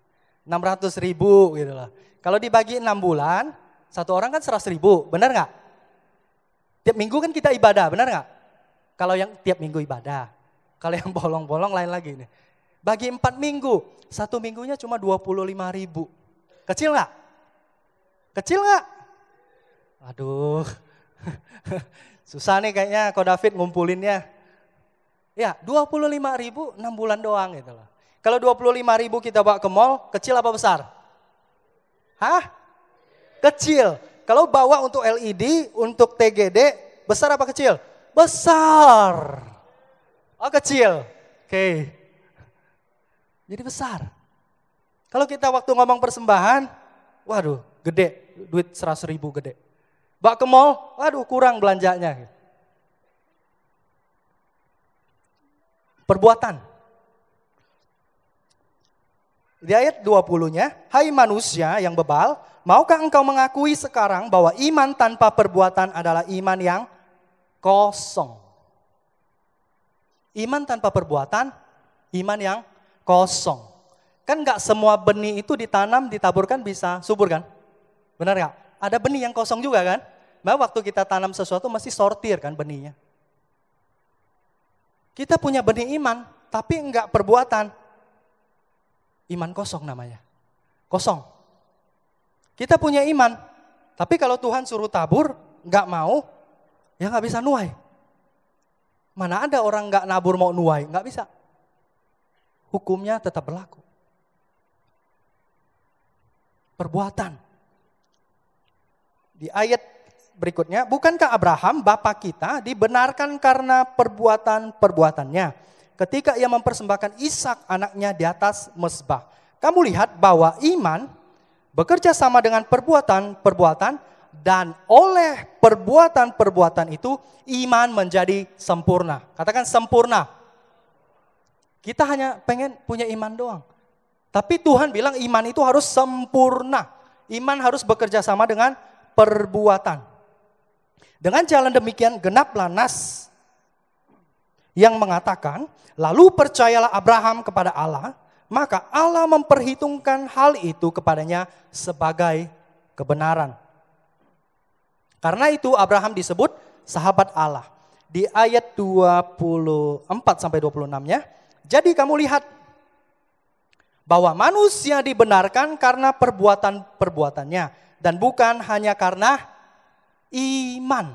600 ribu gitu lah. Kalau dibagi 6 bulan, satu orang kan 100 ribu, benar nggak? Tiap minggu kan kita ibadah, benar nggak? Kalau yang tiap minggu ibadah, kalau yang [LAUGHS] bolong-bolong lain lagi nih. Bagi 4 minggu, satu minggunya cuma 25 ribu. Kecil nggak? Kecil nggak? Aduh, [LAUGHS] susah nih kayaknya kau David ngumpulinnya. Ya, 25 ribu 6 bulan doang gitu loh. Kalau 25 ribu kita bawa ke mall, kecil apa besar? Hah? Kecil. Kalau bawa untuk LED, untuk TGD, besar apa kecil? Besar. Oh kecil. Oke. Okay. Jadi besar. Kalau kita waktu ngomong persembahan, waduh gede, duit 100 ribu gede. Bak ke mall, waduh kurang belanjanya. Perbuatan. Di ayat 20-nya, hai manusia yang bebal, maukah engkau mengakui sekarang bahwa iman tanpa perbuatan adalah iman yang kosong. Iman tanpa perbuatan, iman yang kosong. Kan nggak semua benih itu ditanam, ditaburkan bisa subur kan? Benar nggak? ada benih yang kosong juga kan? Bahwa waktu kita tanam sesuatu mesti sortir kan benihnya. Kita punya benih iman, tapi enggak perbuatan. Iman kosong namanya. Kosong. Kita punya iman, tapi kalau Tuhan suruh tabur, enggak mau, ya enggak bisa nuai. Mana ada orang enggak nabur mau nuai, enggak bisa. Hukumnya tetap berlaku. Perbuatan di ayat berikutnya, bukankah Abraham bapa kita dibenarkan karena perbuatan-perbuatannya ketika ia mempersembahkan Ishak anaknya di atas mesbah. Kamu lihat bahwa iman bekerja sama dengan perbuatan-perbuatan dan oleh perbuatan-perbuatan itu iman menjadi sempurna. Katakan sempurna. Kita hanya pengen punya iman doang. Tapi Tuhan bilang iman itu harus sempurna. Iman harus bekerja sama dengan perbuatan. Dengan jalan demikian genaplah nas yang mengatakan, lalu percayalah Abraham kepada Allah, maka Allah memperhitungkan hal itu kepadanya sebagai kebenaran. Karena itu Abraham disebut sahabat Allah. Di ayat 24 sampai 26-nya, jadi kamu lihat bahwa manusia dibenarkan karena perbuatan-perbuatannya dan bukan hanya karena iman.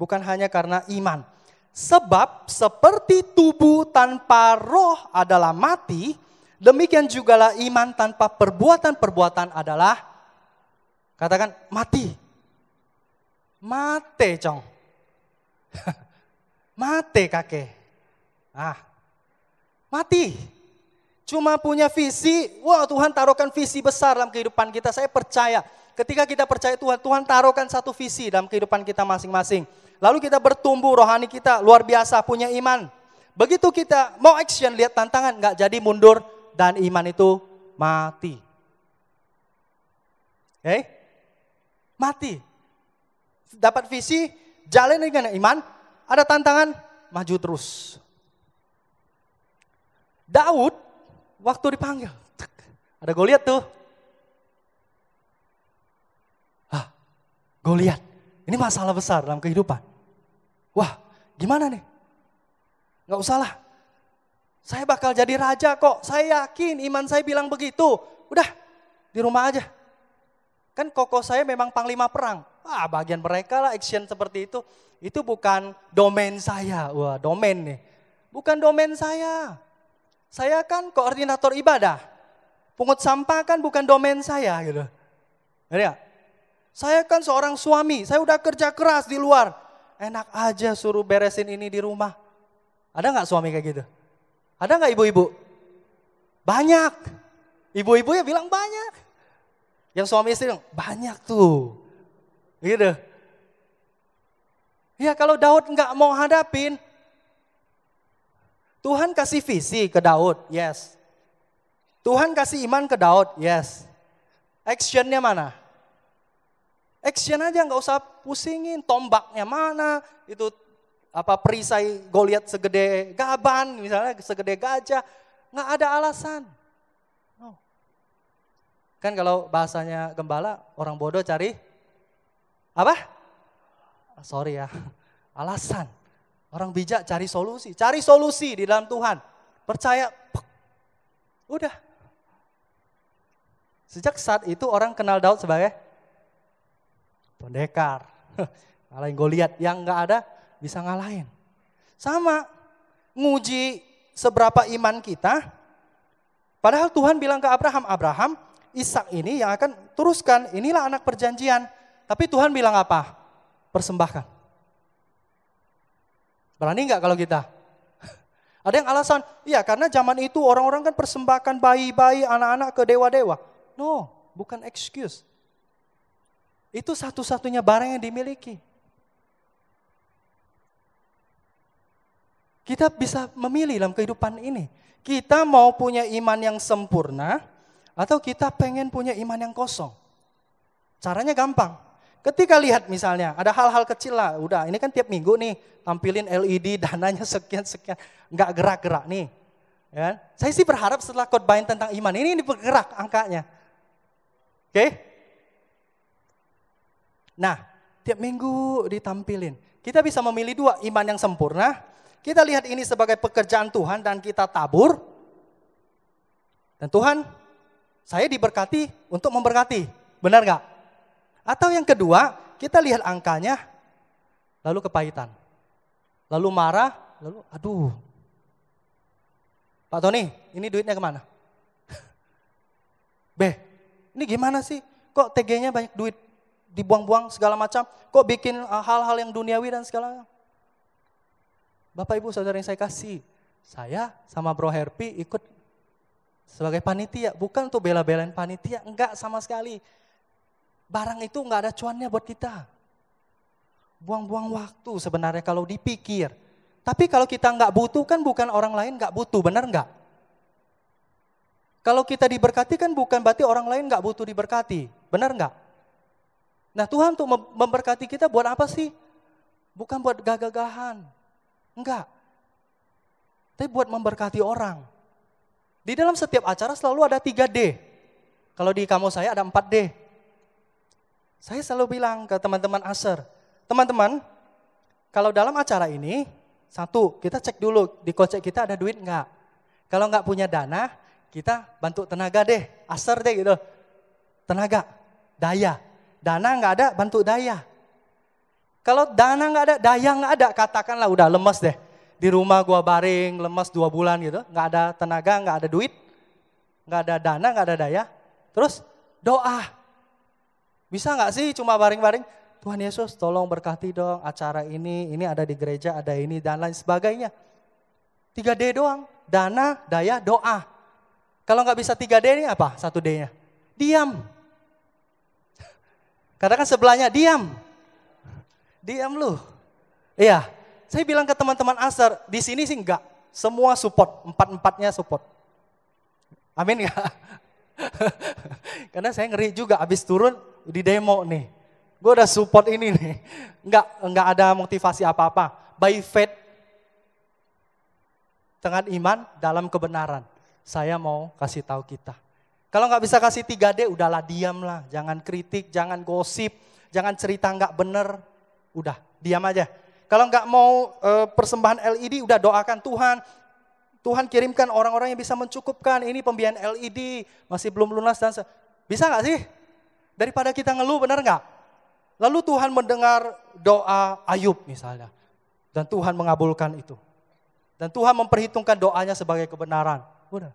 Bukan hanya karena iman. Sebab seperti tubuh tanpa roh adalah mati, demikian jugalah iman tanpa perbuatan-perbuatan adalah katakan mati. Mate, Cong. [LAUGHS] mate kakek. Ah. Mati. Cuma punya visi, wah Tuhan taruhkan visi besar dalam kehidupan kita. Saya percaya, ketika kita percaya Tuhan, Tuhan taruhkan satu visi dalam kehidupan kita masing-masing. Lalu kita bertumbuh, rohani kita luar biasa, punya iman. Begitu kita mau action, lihat tantangan, nggak jadi mundur, dan iman itu mati. Oke? Eh? Okay? Mati. Dapat visi, jalan dengan iman, ada tantangan, maju terus. Daud waktu dipanggil. Ada Goliat tuh. Ah, Goliat. Ini masalah besar dalam kehidupan. Wah, gimana nih? Gak usah lah. Saya bakal jadi raja kok. Saya yakin iman saya bilang begitu. Udah, di rumah aja. Kan koko saya memang panglima perang. Wah, bagian mereka lah action seperti itu. Itu bukan domain saya. Wah, domain nih. Bukan domain saya. Saya kan koordinator ibadah. Pungut sampah kan bukan domain saya gitu. Ya. Saya kan seorang suami, saya udah kerja keras di luar. Enak aja suruh beresin ini di rumah. Ada nggak suami kayak gitu? Ada nggak ibu-ibu? Banyak. Ibu-ibu ya bilang banyak. Yang suami istri bilang, banyak tuh. Gitu. Ya kalau Daud nggak mau hadapin, Tuhan kasih visi ke Daud, yes. Tuhan kasih iman ke Daud, yes. Actionnya mana? Action aja nggak usah pusingin tombaknya mana itu apa perisai Goliat segede gaban misalnya segede gajah nggak ada alasan. No. Kan kalau bahasanya gembala orang bodoh cari apa? Sorry ya [LAUGHS] alasan. Orang bijak cari solusi, cari solusi di dalam Tuhan. Percaya, puk, udah. Sejak saat itu orang kenal Daud sebagai pendekar. [LAUGHS] Ngalahin Goliat yang nggak ada bisa ngalahin. Sama nguji seberapa iman kita. Padahal Tuhan bilang ke Abraham, Abraham, Ishak ini yang akan teruskan, inilah anak perjanjian. Tapi Tuhan bilang apa? Persembahkan. Berani nggak kalau kita? [LAUGHS] Ada yang alasan, iya karena zaman itu orang-orang kan persembahkan bayi-bayi, anak-anak ke dewa-dewa. No, bukan excuse. Itu satu-satunya barang yang dimiliki. Kita bisa memilih dalam kehidupan ini. Kita mau punya iman yang sempurna atau kita pengen punya iman yang kosong. Caranya gampang. Ketika lihat misalnya, ada hal-hal kecil lah, udah ini kan tiap minggu nih tampilin LED [LAUGHS] dananya sekian-sekian, nggak gerak-gerak nih. Ya. Kan? Saya sih berharap setelah khotbahin tentang iman, ini, ini bergerak angkanya. Oke? Okay? Nah, tiap minggu ditampilin. Kita bisa memilih dua, iman yang sempurna, kita lihat ini sebagai pekerjaan Tuhan dan kita tabur. Dan Tuhan, saya diberkati untuk memberkati. Benar nggak? Atau yang kedua, kita lihat angkanya, lalu kepahitan. Lalu marah, lalu aduh. Pak Tony, ini duitnya kemana? [LAUGHS] b ini gimana sih? Kok TG-nya banyak duit dibuang-buang segala macam? Kok bikin eh, hal-hal yang duniawi dan segala Bapak Ibu Saudara yang saya kasih, saya sama Bro Herpi ikut sebagai panitia, bukan untuk bela-belain panitia, enggak sama sekali barang itu nggak ada cuannya buat kita. Buang-buang waktu sebenarnya kalau dipikir. Tapi kalau kita nggak butuh kan bukan orang lain nggak butuh, benar nggak? Kalau kita diberkati kan bukan berarti orang lain nggak butuh diberkati, benar nggak? Nah Tuhan untuk memberkati kita buat apa sih? Bukan buat gagah-gagahan, enggak. Tapi buat memberkati orang. Di dalam setiap acara selalu ada 3D. Kalau di kamu saya ada 4D. Saya selalu bilang ke teman-teman aser, teman-teman, kalau dalam acara ini, satu, kita cek dulu di kocek kita ada duit enggak. Kalau enggak punya dana, kita bantu tenaga deh, aser deh gitu. Tenaga, daya. Dana enggak ada, bantu daya. Kalau dana enggak ada, daya enggak ada, katakanlah udah lemes deh. Di rumah gua baring, lemes dua bulan gitu, enggak ada tenaga, enggak ada duit, enggak ada dana, enggak ada daya. Terus doa, bisa nggak sih cuma baring-baring? Tuhan Yesus tolong berkati dong acara ini, ini ada di gereja, ada ini dan lain sebagainya. 3D doang, dana, daya, doa. Kalau nggak bisa 3D ini apa? satu d nya Diam. karena kan sebelahnya diam. Diam lu. Iya, saya bilang ke teman-teman Asar, di sini sih enggak. Semua support, empat-empatnya support. Amin ya. [LAUGHS] Karena saya ngeri juga, habis turun di demo nih. Gue udah support ini nih. Enggak, [LAUGHS] enggak ada motivasi apa-apa. By faith. Dengan iman, dalam kebenaran. Saya mau kasih tahu kita. Kalau nggak bisa kasih 3D, udahlah diamlah. Jangan kritik, jangan gosip, jangan cerita nggak bener. Udah, diam aja. Kalau nggak mau eh, e, persembahan LED, udah doakan Tuhan. Tuhan kirimkan orang-orang yang bisa mencukupkan. Ini pembiayaan LED, masih belum lunas dan... Bisa nggak sih? Daripada kita ngeluh, benar nggak? Lalu Tuhan mendengar doa Ayub misalnya. Dan Tuhan mengabulkan itu. Dan Tuhan memperhitungkan doanya sebagai kebenaran. Udah.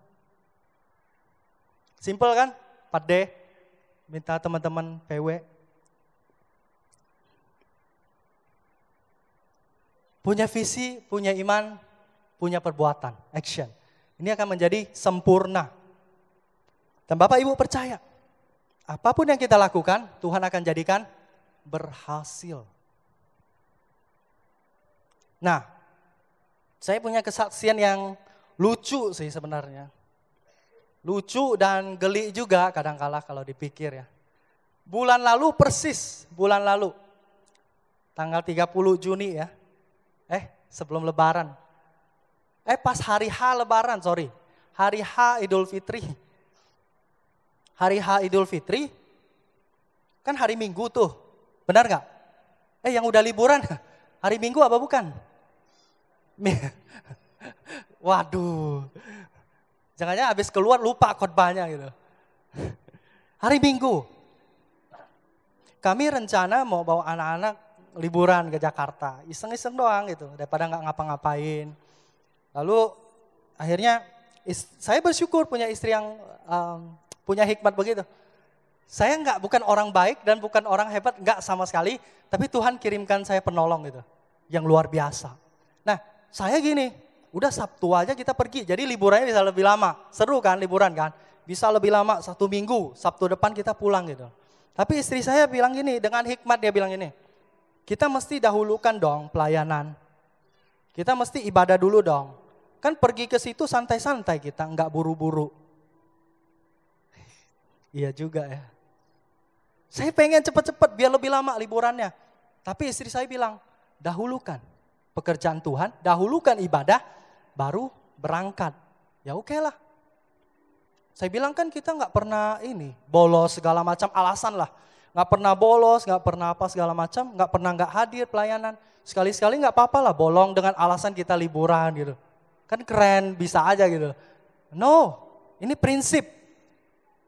Simple kan? 4D. Minta teman-teman PW. Punya visi, punya iman, punya perbuatan, action. Ini akan menjadi sempurna. Dan Bapak Ibu percaya, apapun yang kita lakukan, Tuhan akan jadikan berhasil. Nah, saya punya kesaksian yang lucu sih sebenarnya. Lucu dan geli juga kadang-kala kalau dipikir ya. Bulan lalu persis, bulan lalu. Tanggal 30 Juni ya. Eh, sebelum lebaran. Eh, pas hari H lebaran, sorry. Hari H Idul Fitri hari H Idul Fitri, kan hari Minggu tuh, benar nggak? Eh yang udah liburan, [LAUGHS] hari Minggu apa bukan? [LAUGHS] Waduh, jangannya habis keluar lupa khotbahnya gitu. [LAUGHS] Hari Minggu, kami rencana mau bawa anak-anak liburan ke Jakarta, iseng-iseng doang gitu, daripada nggak ngapa-ngapain. Lalu akhirnya saya bersyukur punya istri yang um, punya hikmat begitu. Saya nggak bukan orang baik dan bukan orang hebat, nggak sama sekali. Tapi Tuhan kirimkan saya penolong gitu, yang luar biasa. Nah, saya gini, udah Sabtu aja kita pergi. Jadi liburannya bisa lebih lama. Seru kan liburan kan? Bisa lebih lama, satu minggu. Sabtu depan kita pulang gitu. Tapi istri saya bilang gini, dengan hikmat dia bilang gini, kita mesti dahulukan dong pelayanan. Kita mesti ibadah dulu dong. Kan pergi ke situ santai-santai kita, nggak buru-buru Iya juga ya. Saya pengen cepat-cepat biar lebih lama liburannya. Tapi istri saya bilang, dahulukan pekerjaan Tuhan, dahulukan ibadah, baru berangkat. Ya oke okay lah. Saya bilang kan kita nggak pernah ini bolos segala macam alasan lah. Nggak pernah bolos, nggak pernah apa segala macam, nggak pernah nggak hadir pelayanan. Sekali-sekali nggak apa-apa lah bolong dengan alasan kita liburan gitu. Kan keren, bisa aja gitu. No, ini prinsip.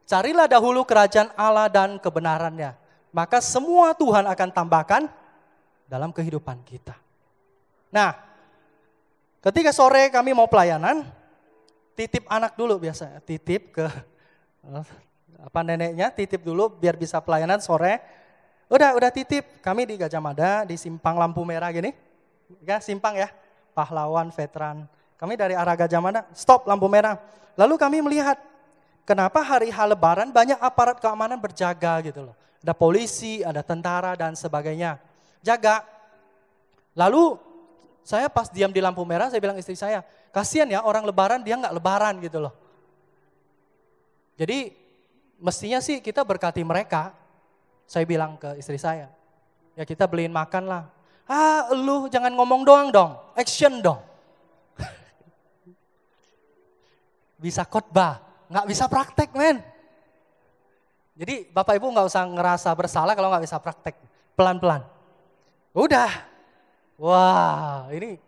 Carilah dahulu kerajaan Allah dan kebenarannya. Maka semua Tuhan akan tambahkan dalam kehidupan kita. Nah, ketika sore kami mau pelayanan, titip anak dulu biasanya. Titip ke apa neneknya, titip dulu biar bisa pelayanan sore. Udah, udah titip. Kami di Gajah Mada, di simpang lampu merah gini. Ya, simpang ya. Pahlawan, veteran. Kami dari arah Gajah Mada, stop lampu merah. Lalu kami melihat Kenapa hari-hari lebaran banyak aparat keamanan berjaga gitu loh. Ada polisi, ada tentara dan sebagainya. Jaga. Lalu saya pas diam di lampu merah saya bilang istri saya, kasihan ya orang lebaran dia nggak lebaran gitu loh. Jadi mestinya sih kita berkati mereka. Saya bilang ke istri saya, ya kita beliin makan lah. Ah lu jangan ngomong doang dong, action dong. [LAUGHS] Bisa khotbah nggak bisa praktek men. Jadi Bapak Ibu nggak usah ngerasa bersalah kalau nggak bisa praktek. Pelan-pelan. Udah. Wah ini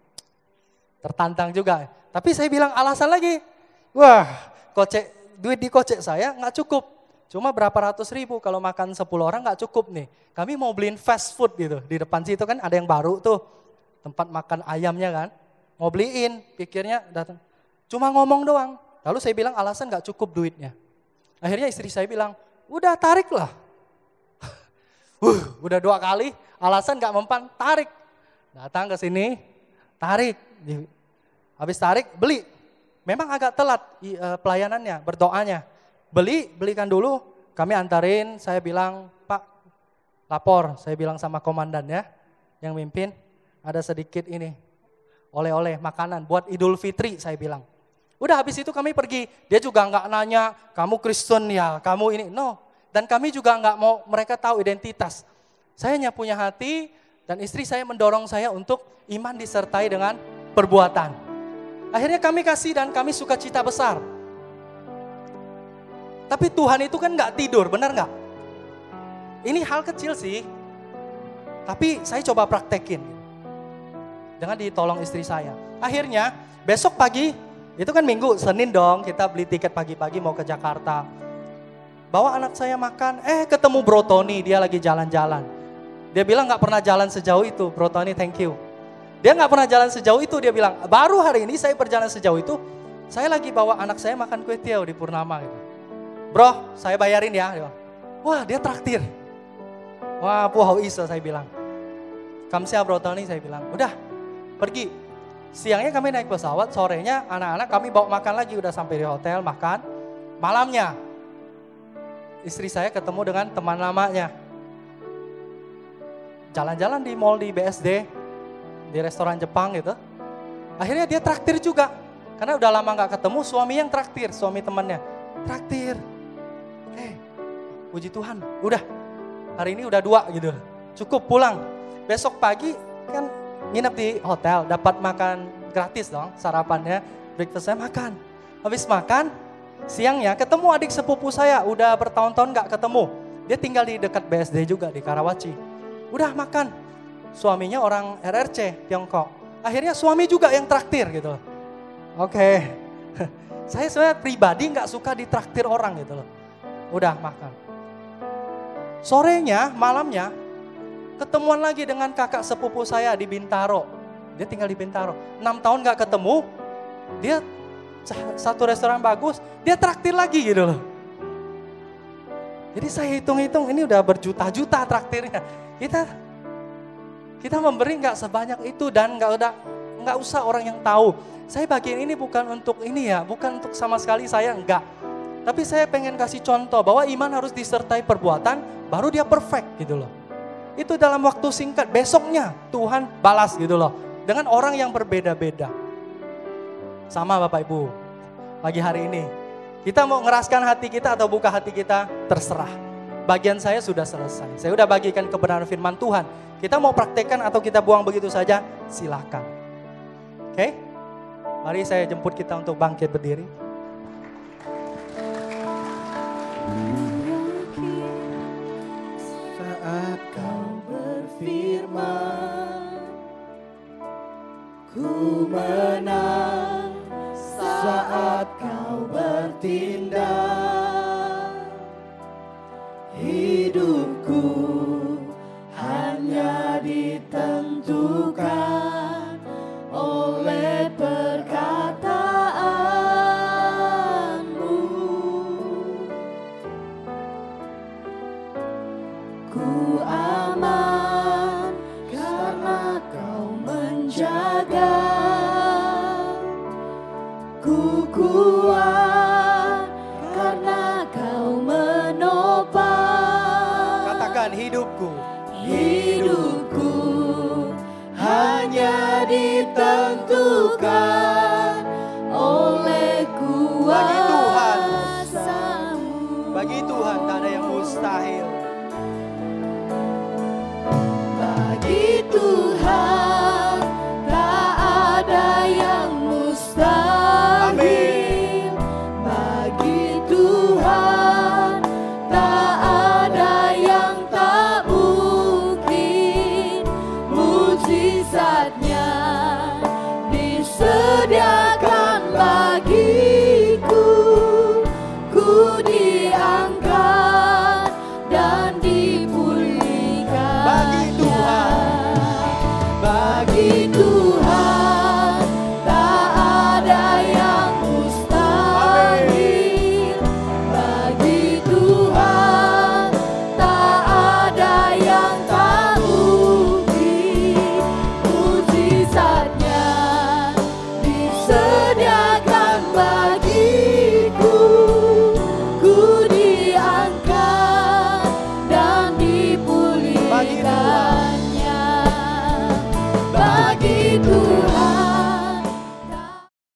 tertantang juga. Tapi saya bilang alasan lagi. Wah kocek, duit di kocek saya nggak cukup. Cuma berapa ratus ribu kalau makan sepuluh orang nggak cukup nih. Kami mau beliin fast food gitu. Di depan situ kan ada yang baru tuh. Tempat makan ayamnya kan. Mau beliin, pikirnya datang. Cuma ngomong doang. Lalu saya bilang alasan gak cukup duitnya. Akhirnya istri saya bilang, udah tariklah. [LAUGHS] uh, udah dua kali, alasan gak mempan, tarik. Datang ke sini, tarik. Habis tarik, beli. Memang agak telat e, pelayanannya, berdoanya. Beli, belikan dulu, kami antarin, saya bilang, Pak, lapor. Saya bilang sama komandan ya, yang mimpin, ada sedikit ini, oleh-oleh makanan buat Idul Fitri saya bilang. Udah habis itu kami pergi. Dia juga nggak nanya, kamu Kristen ya, kamu ini. No. Dan kami juga nggak mau mereka tahu identitas. Saya hanya punya hati dan istri saya mendorong saya untuk iman disertai dengan perbuatan. Akhirnya kami kasih dan kami suka cita besar. Tapi Tuhan itu kan nggak tidur, benar nggak? Ini hal kecil sih, tapi saya coba praktekin dengan ditolong istri saya. Akhirnya besok pagi itu kan minggu, Senin dong kita beli tiket pagi-pagi mau ke Jakarta. Bawa anak saya makan, eh ketemu Bro Tony, dia lagi jalan-jalan. Dia bilang gak pernah jalan sejauh itu, Bro Tony thank you. Dia gak pernah jalan sejauh itu, dia bilang baru hari ini saya berjalan sejauh itu, saya lagi bawa anak saya makan kue tiaw di Purnama. Gitu. Bro, saya bayarin ya. Dia Wah dia traktir. Wah puhau iso, saya bilang. Kamsia Bro Tony saya bilang, udah pergi Siangnya kami naik pesawat, sorenya anak-anak kami bawa makan lagi, udah sampai di hotel makan. Malamnya istri saya ketemu dengan teman lamanya. Jalan-jalan di mall di BSD, di restoran Jepang gitu. Akhirnya dia traktir juga, karena udah lama gak ketemu suami yang traktir, suami temannya. Traktir. Eh, puji Tuhan, udah. Hari ini udah dua gitu. Cukup pulang. Besok pagi kan nginep di hotel, dapat makan gratis dong sarapannya, breakfastnya makan. Habis makan, siangnya ketemu adik sepupu saya, udah bertahun-tahun gak ketemu. Dia tinggal di dekat BSD juga di Karawaci. Udah makan, suaminya orang RRC Tiongkok. Akhirnya suami juga yang traktir gitu. Oke, [LAUGHS] saya sebenarnya pribadi nggak suka ditraktir orang gitu loh. Udah makan. Sorenya, malamnya Ketemuan lagi dengan kakak sepupu saya di Bintaro. Dia tinggal di Bintaro. Enam tahun gak ketemu. Dia satu restoran bagus, dia traktir lagi gitu loh. Jadi saya hitung-hitung ini udah berjuta-juta traktirnya. Kita kita memberi nggak sebanyak itu dan nggak udah nggak usah orang yang tahu. Saya bagian ini bukan untuk ini ya, bukan untuk sama sekali saya enggak. Tapi saya pengen kasih contoh bahwa iman harus disertai perbuatan, baru dia perfect gitu loh. Itu dalam waktu singkat, besoknya Tuhan balas gitu loh. Dengan orang yang berbeda-beda. Sama Bapak Ibu, pagi hari ini. Kita mau ngeraskan hati kita atau buka hati kita, terserah. Bagian saya sudah selesai. Saya sudah bagikan kebenaran firman Tuhan. Kita mau praktekkan atau kita buang begitu saja, Silahkan. Oke? Okay? Mari saya jemput kita untuk bangkit berdiri. Ku menang saat kau bertindak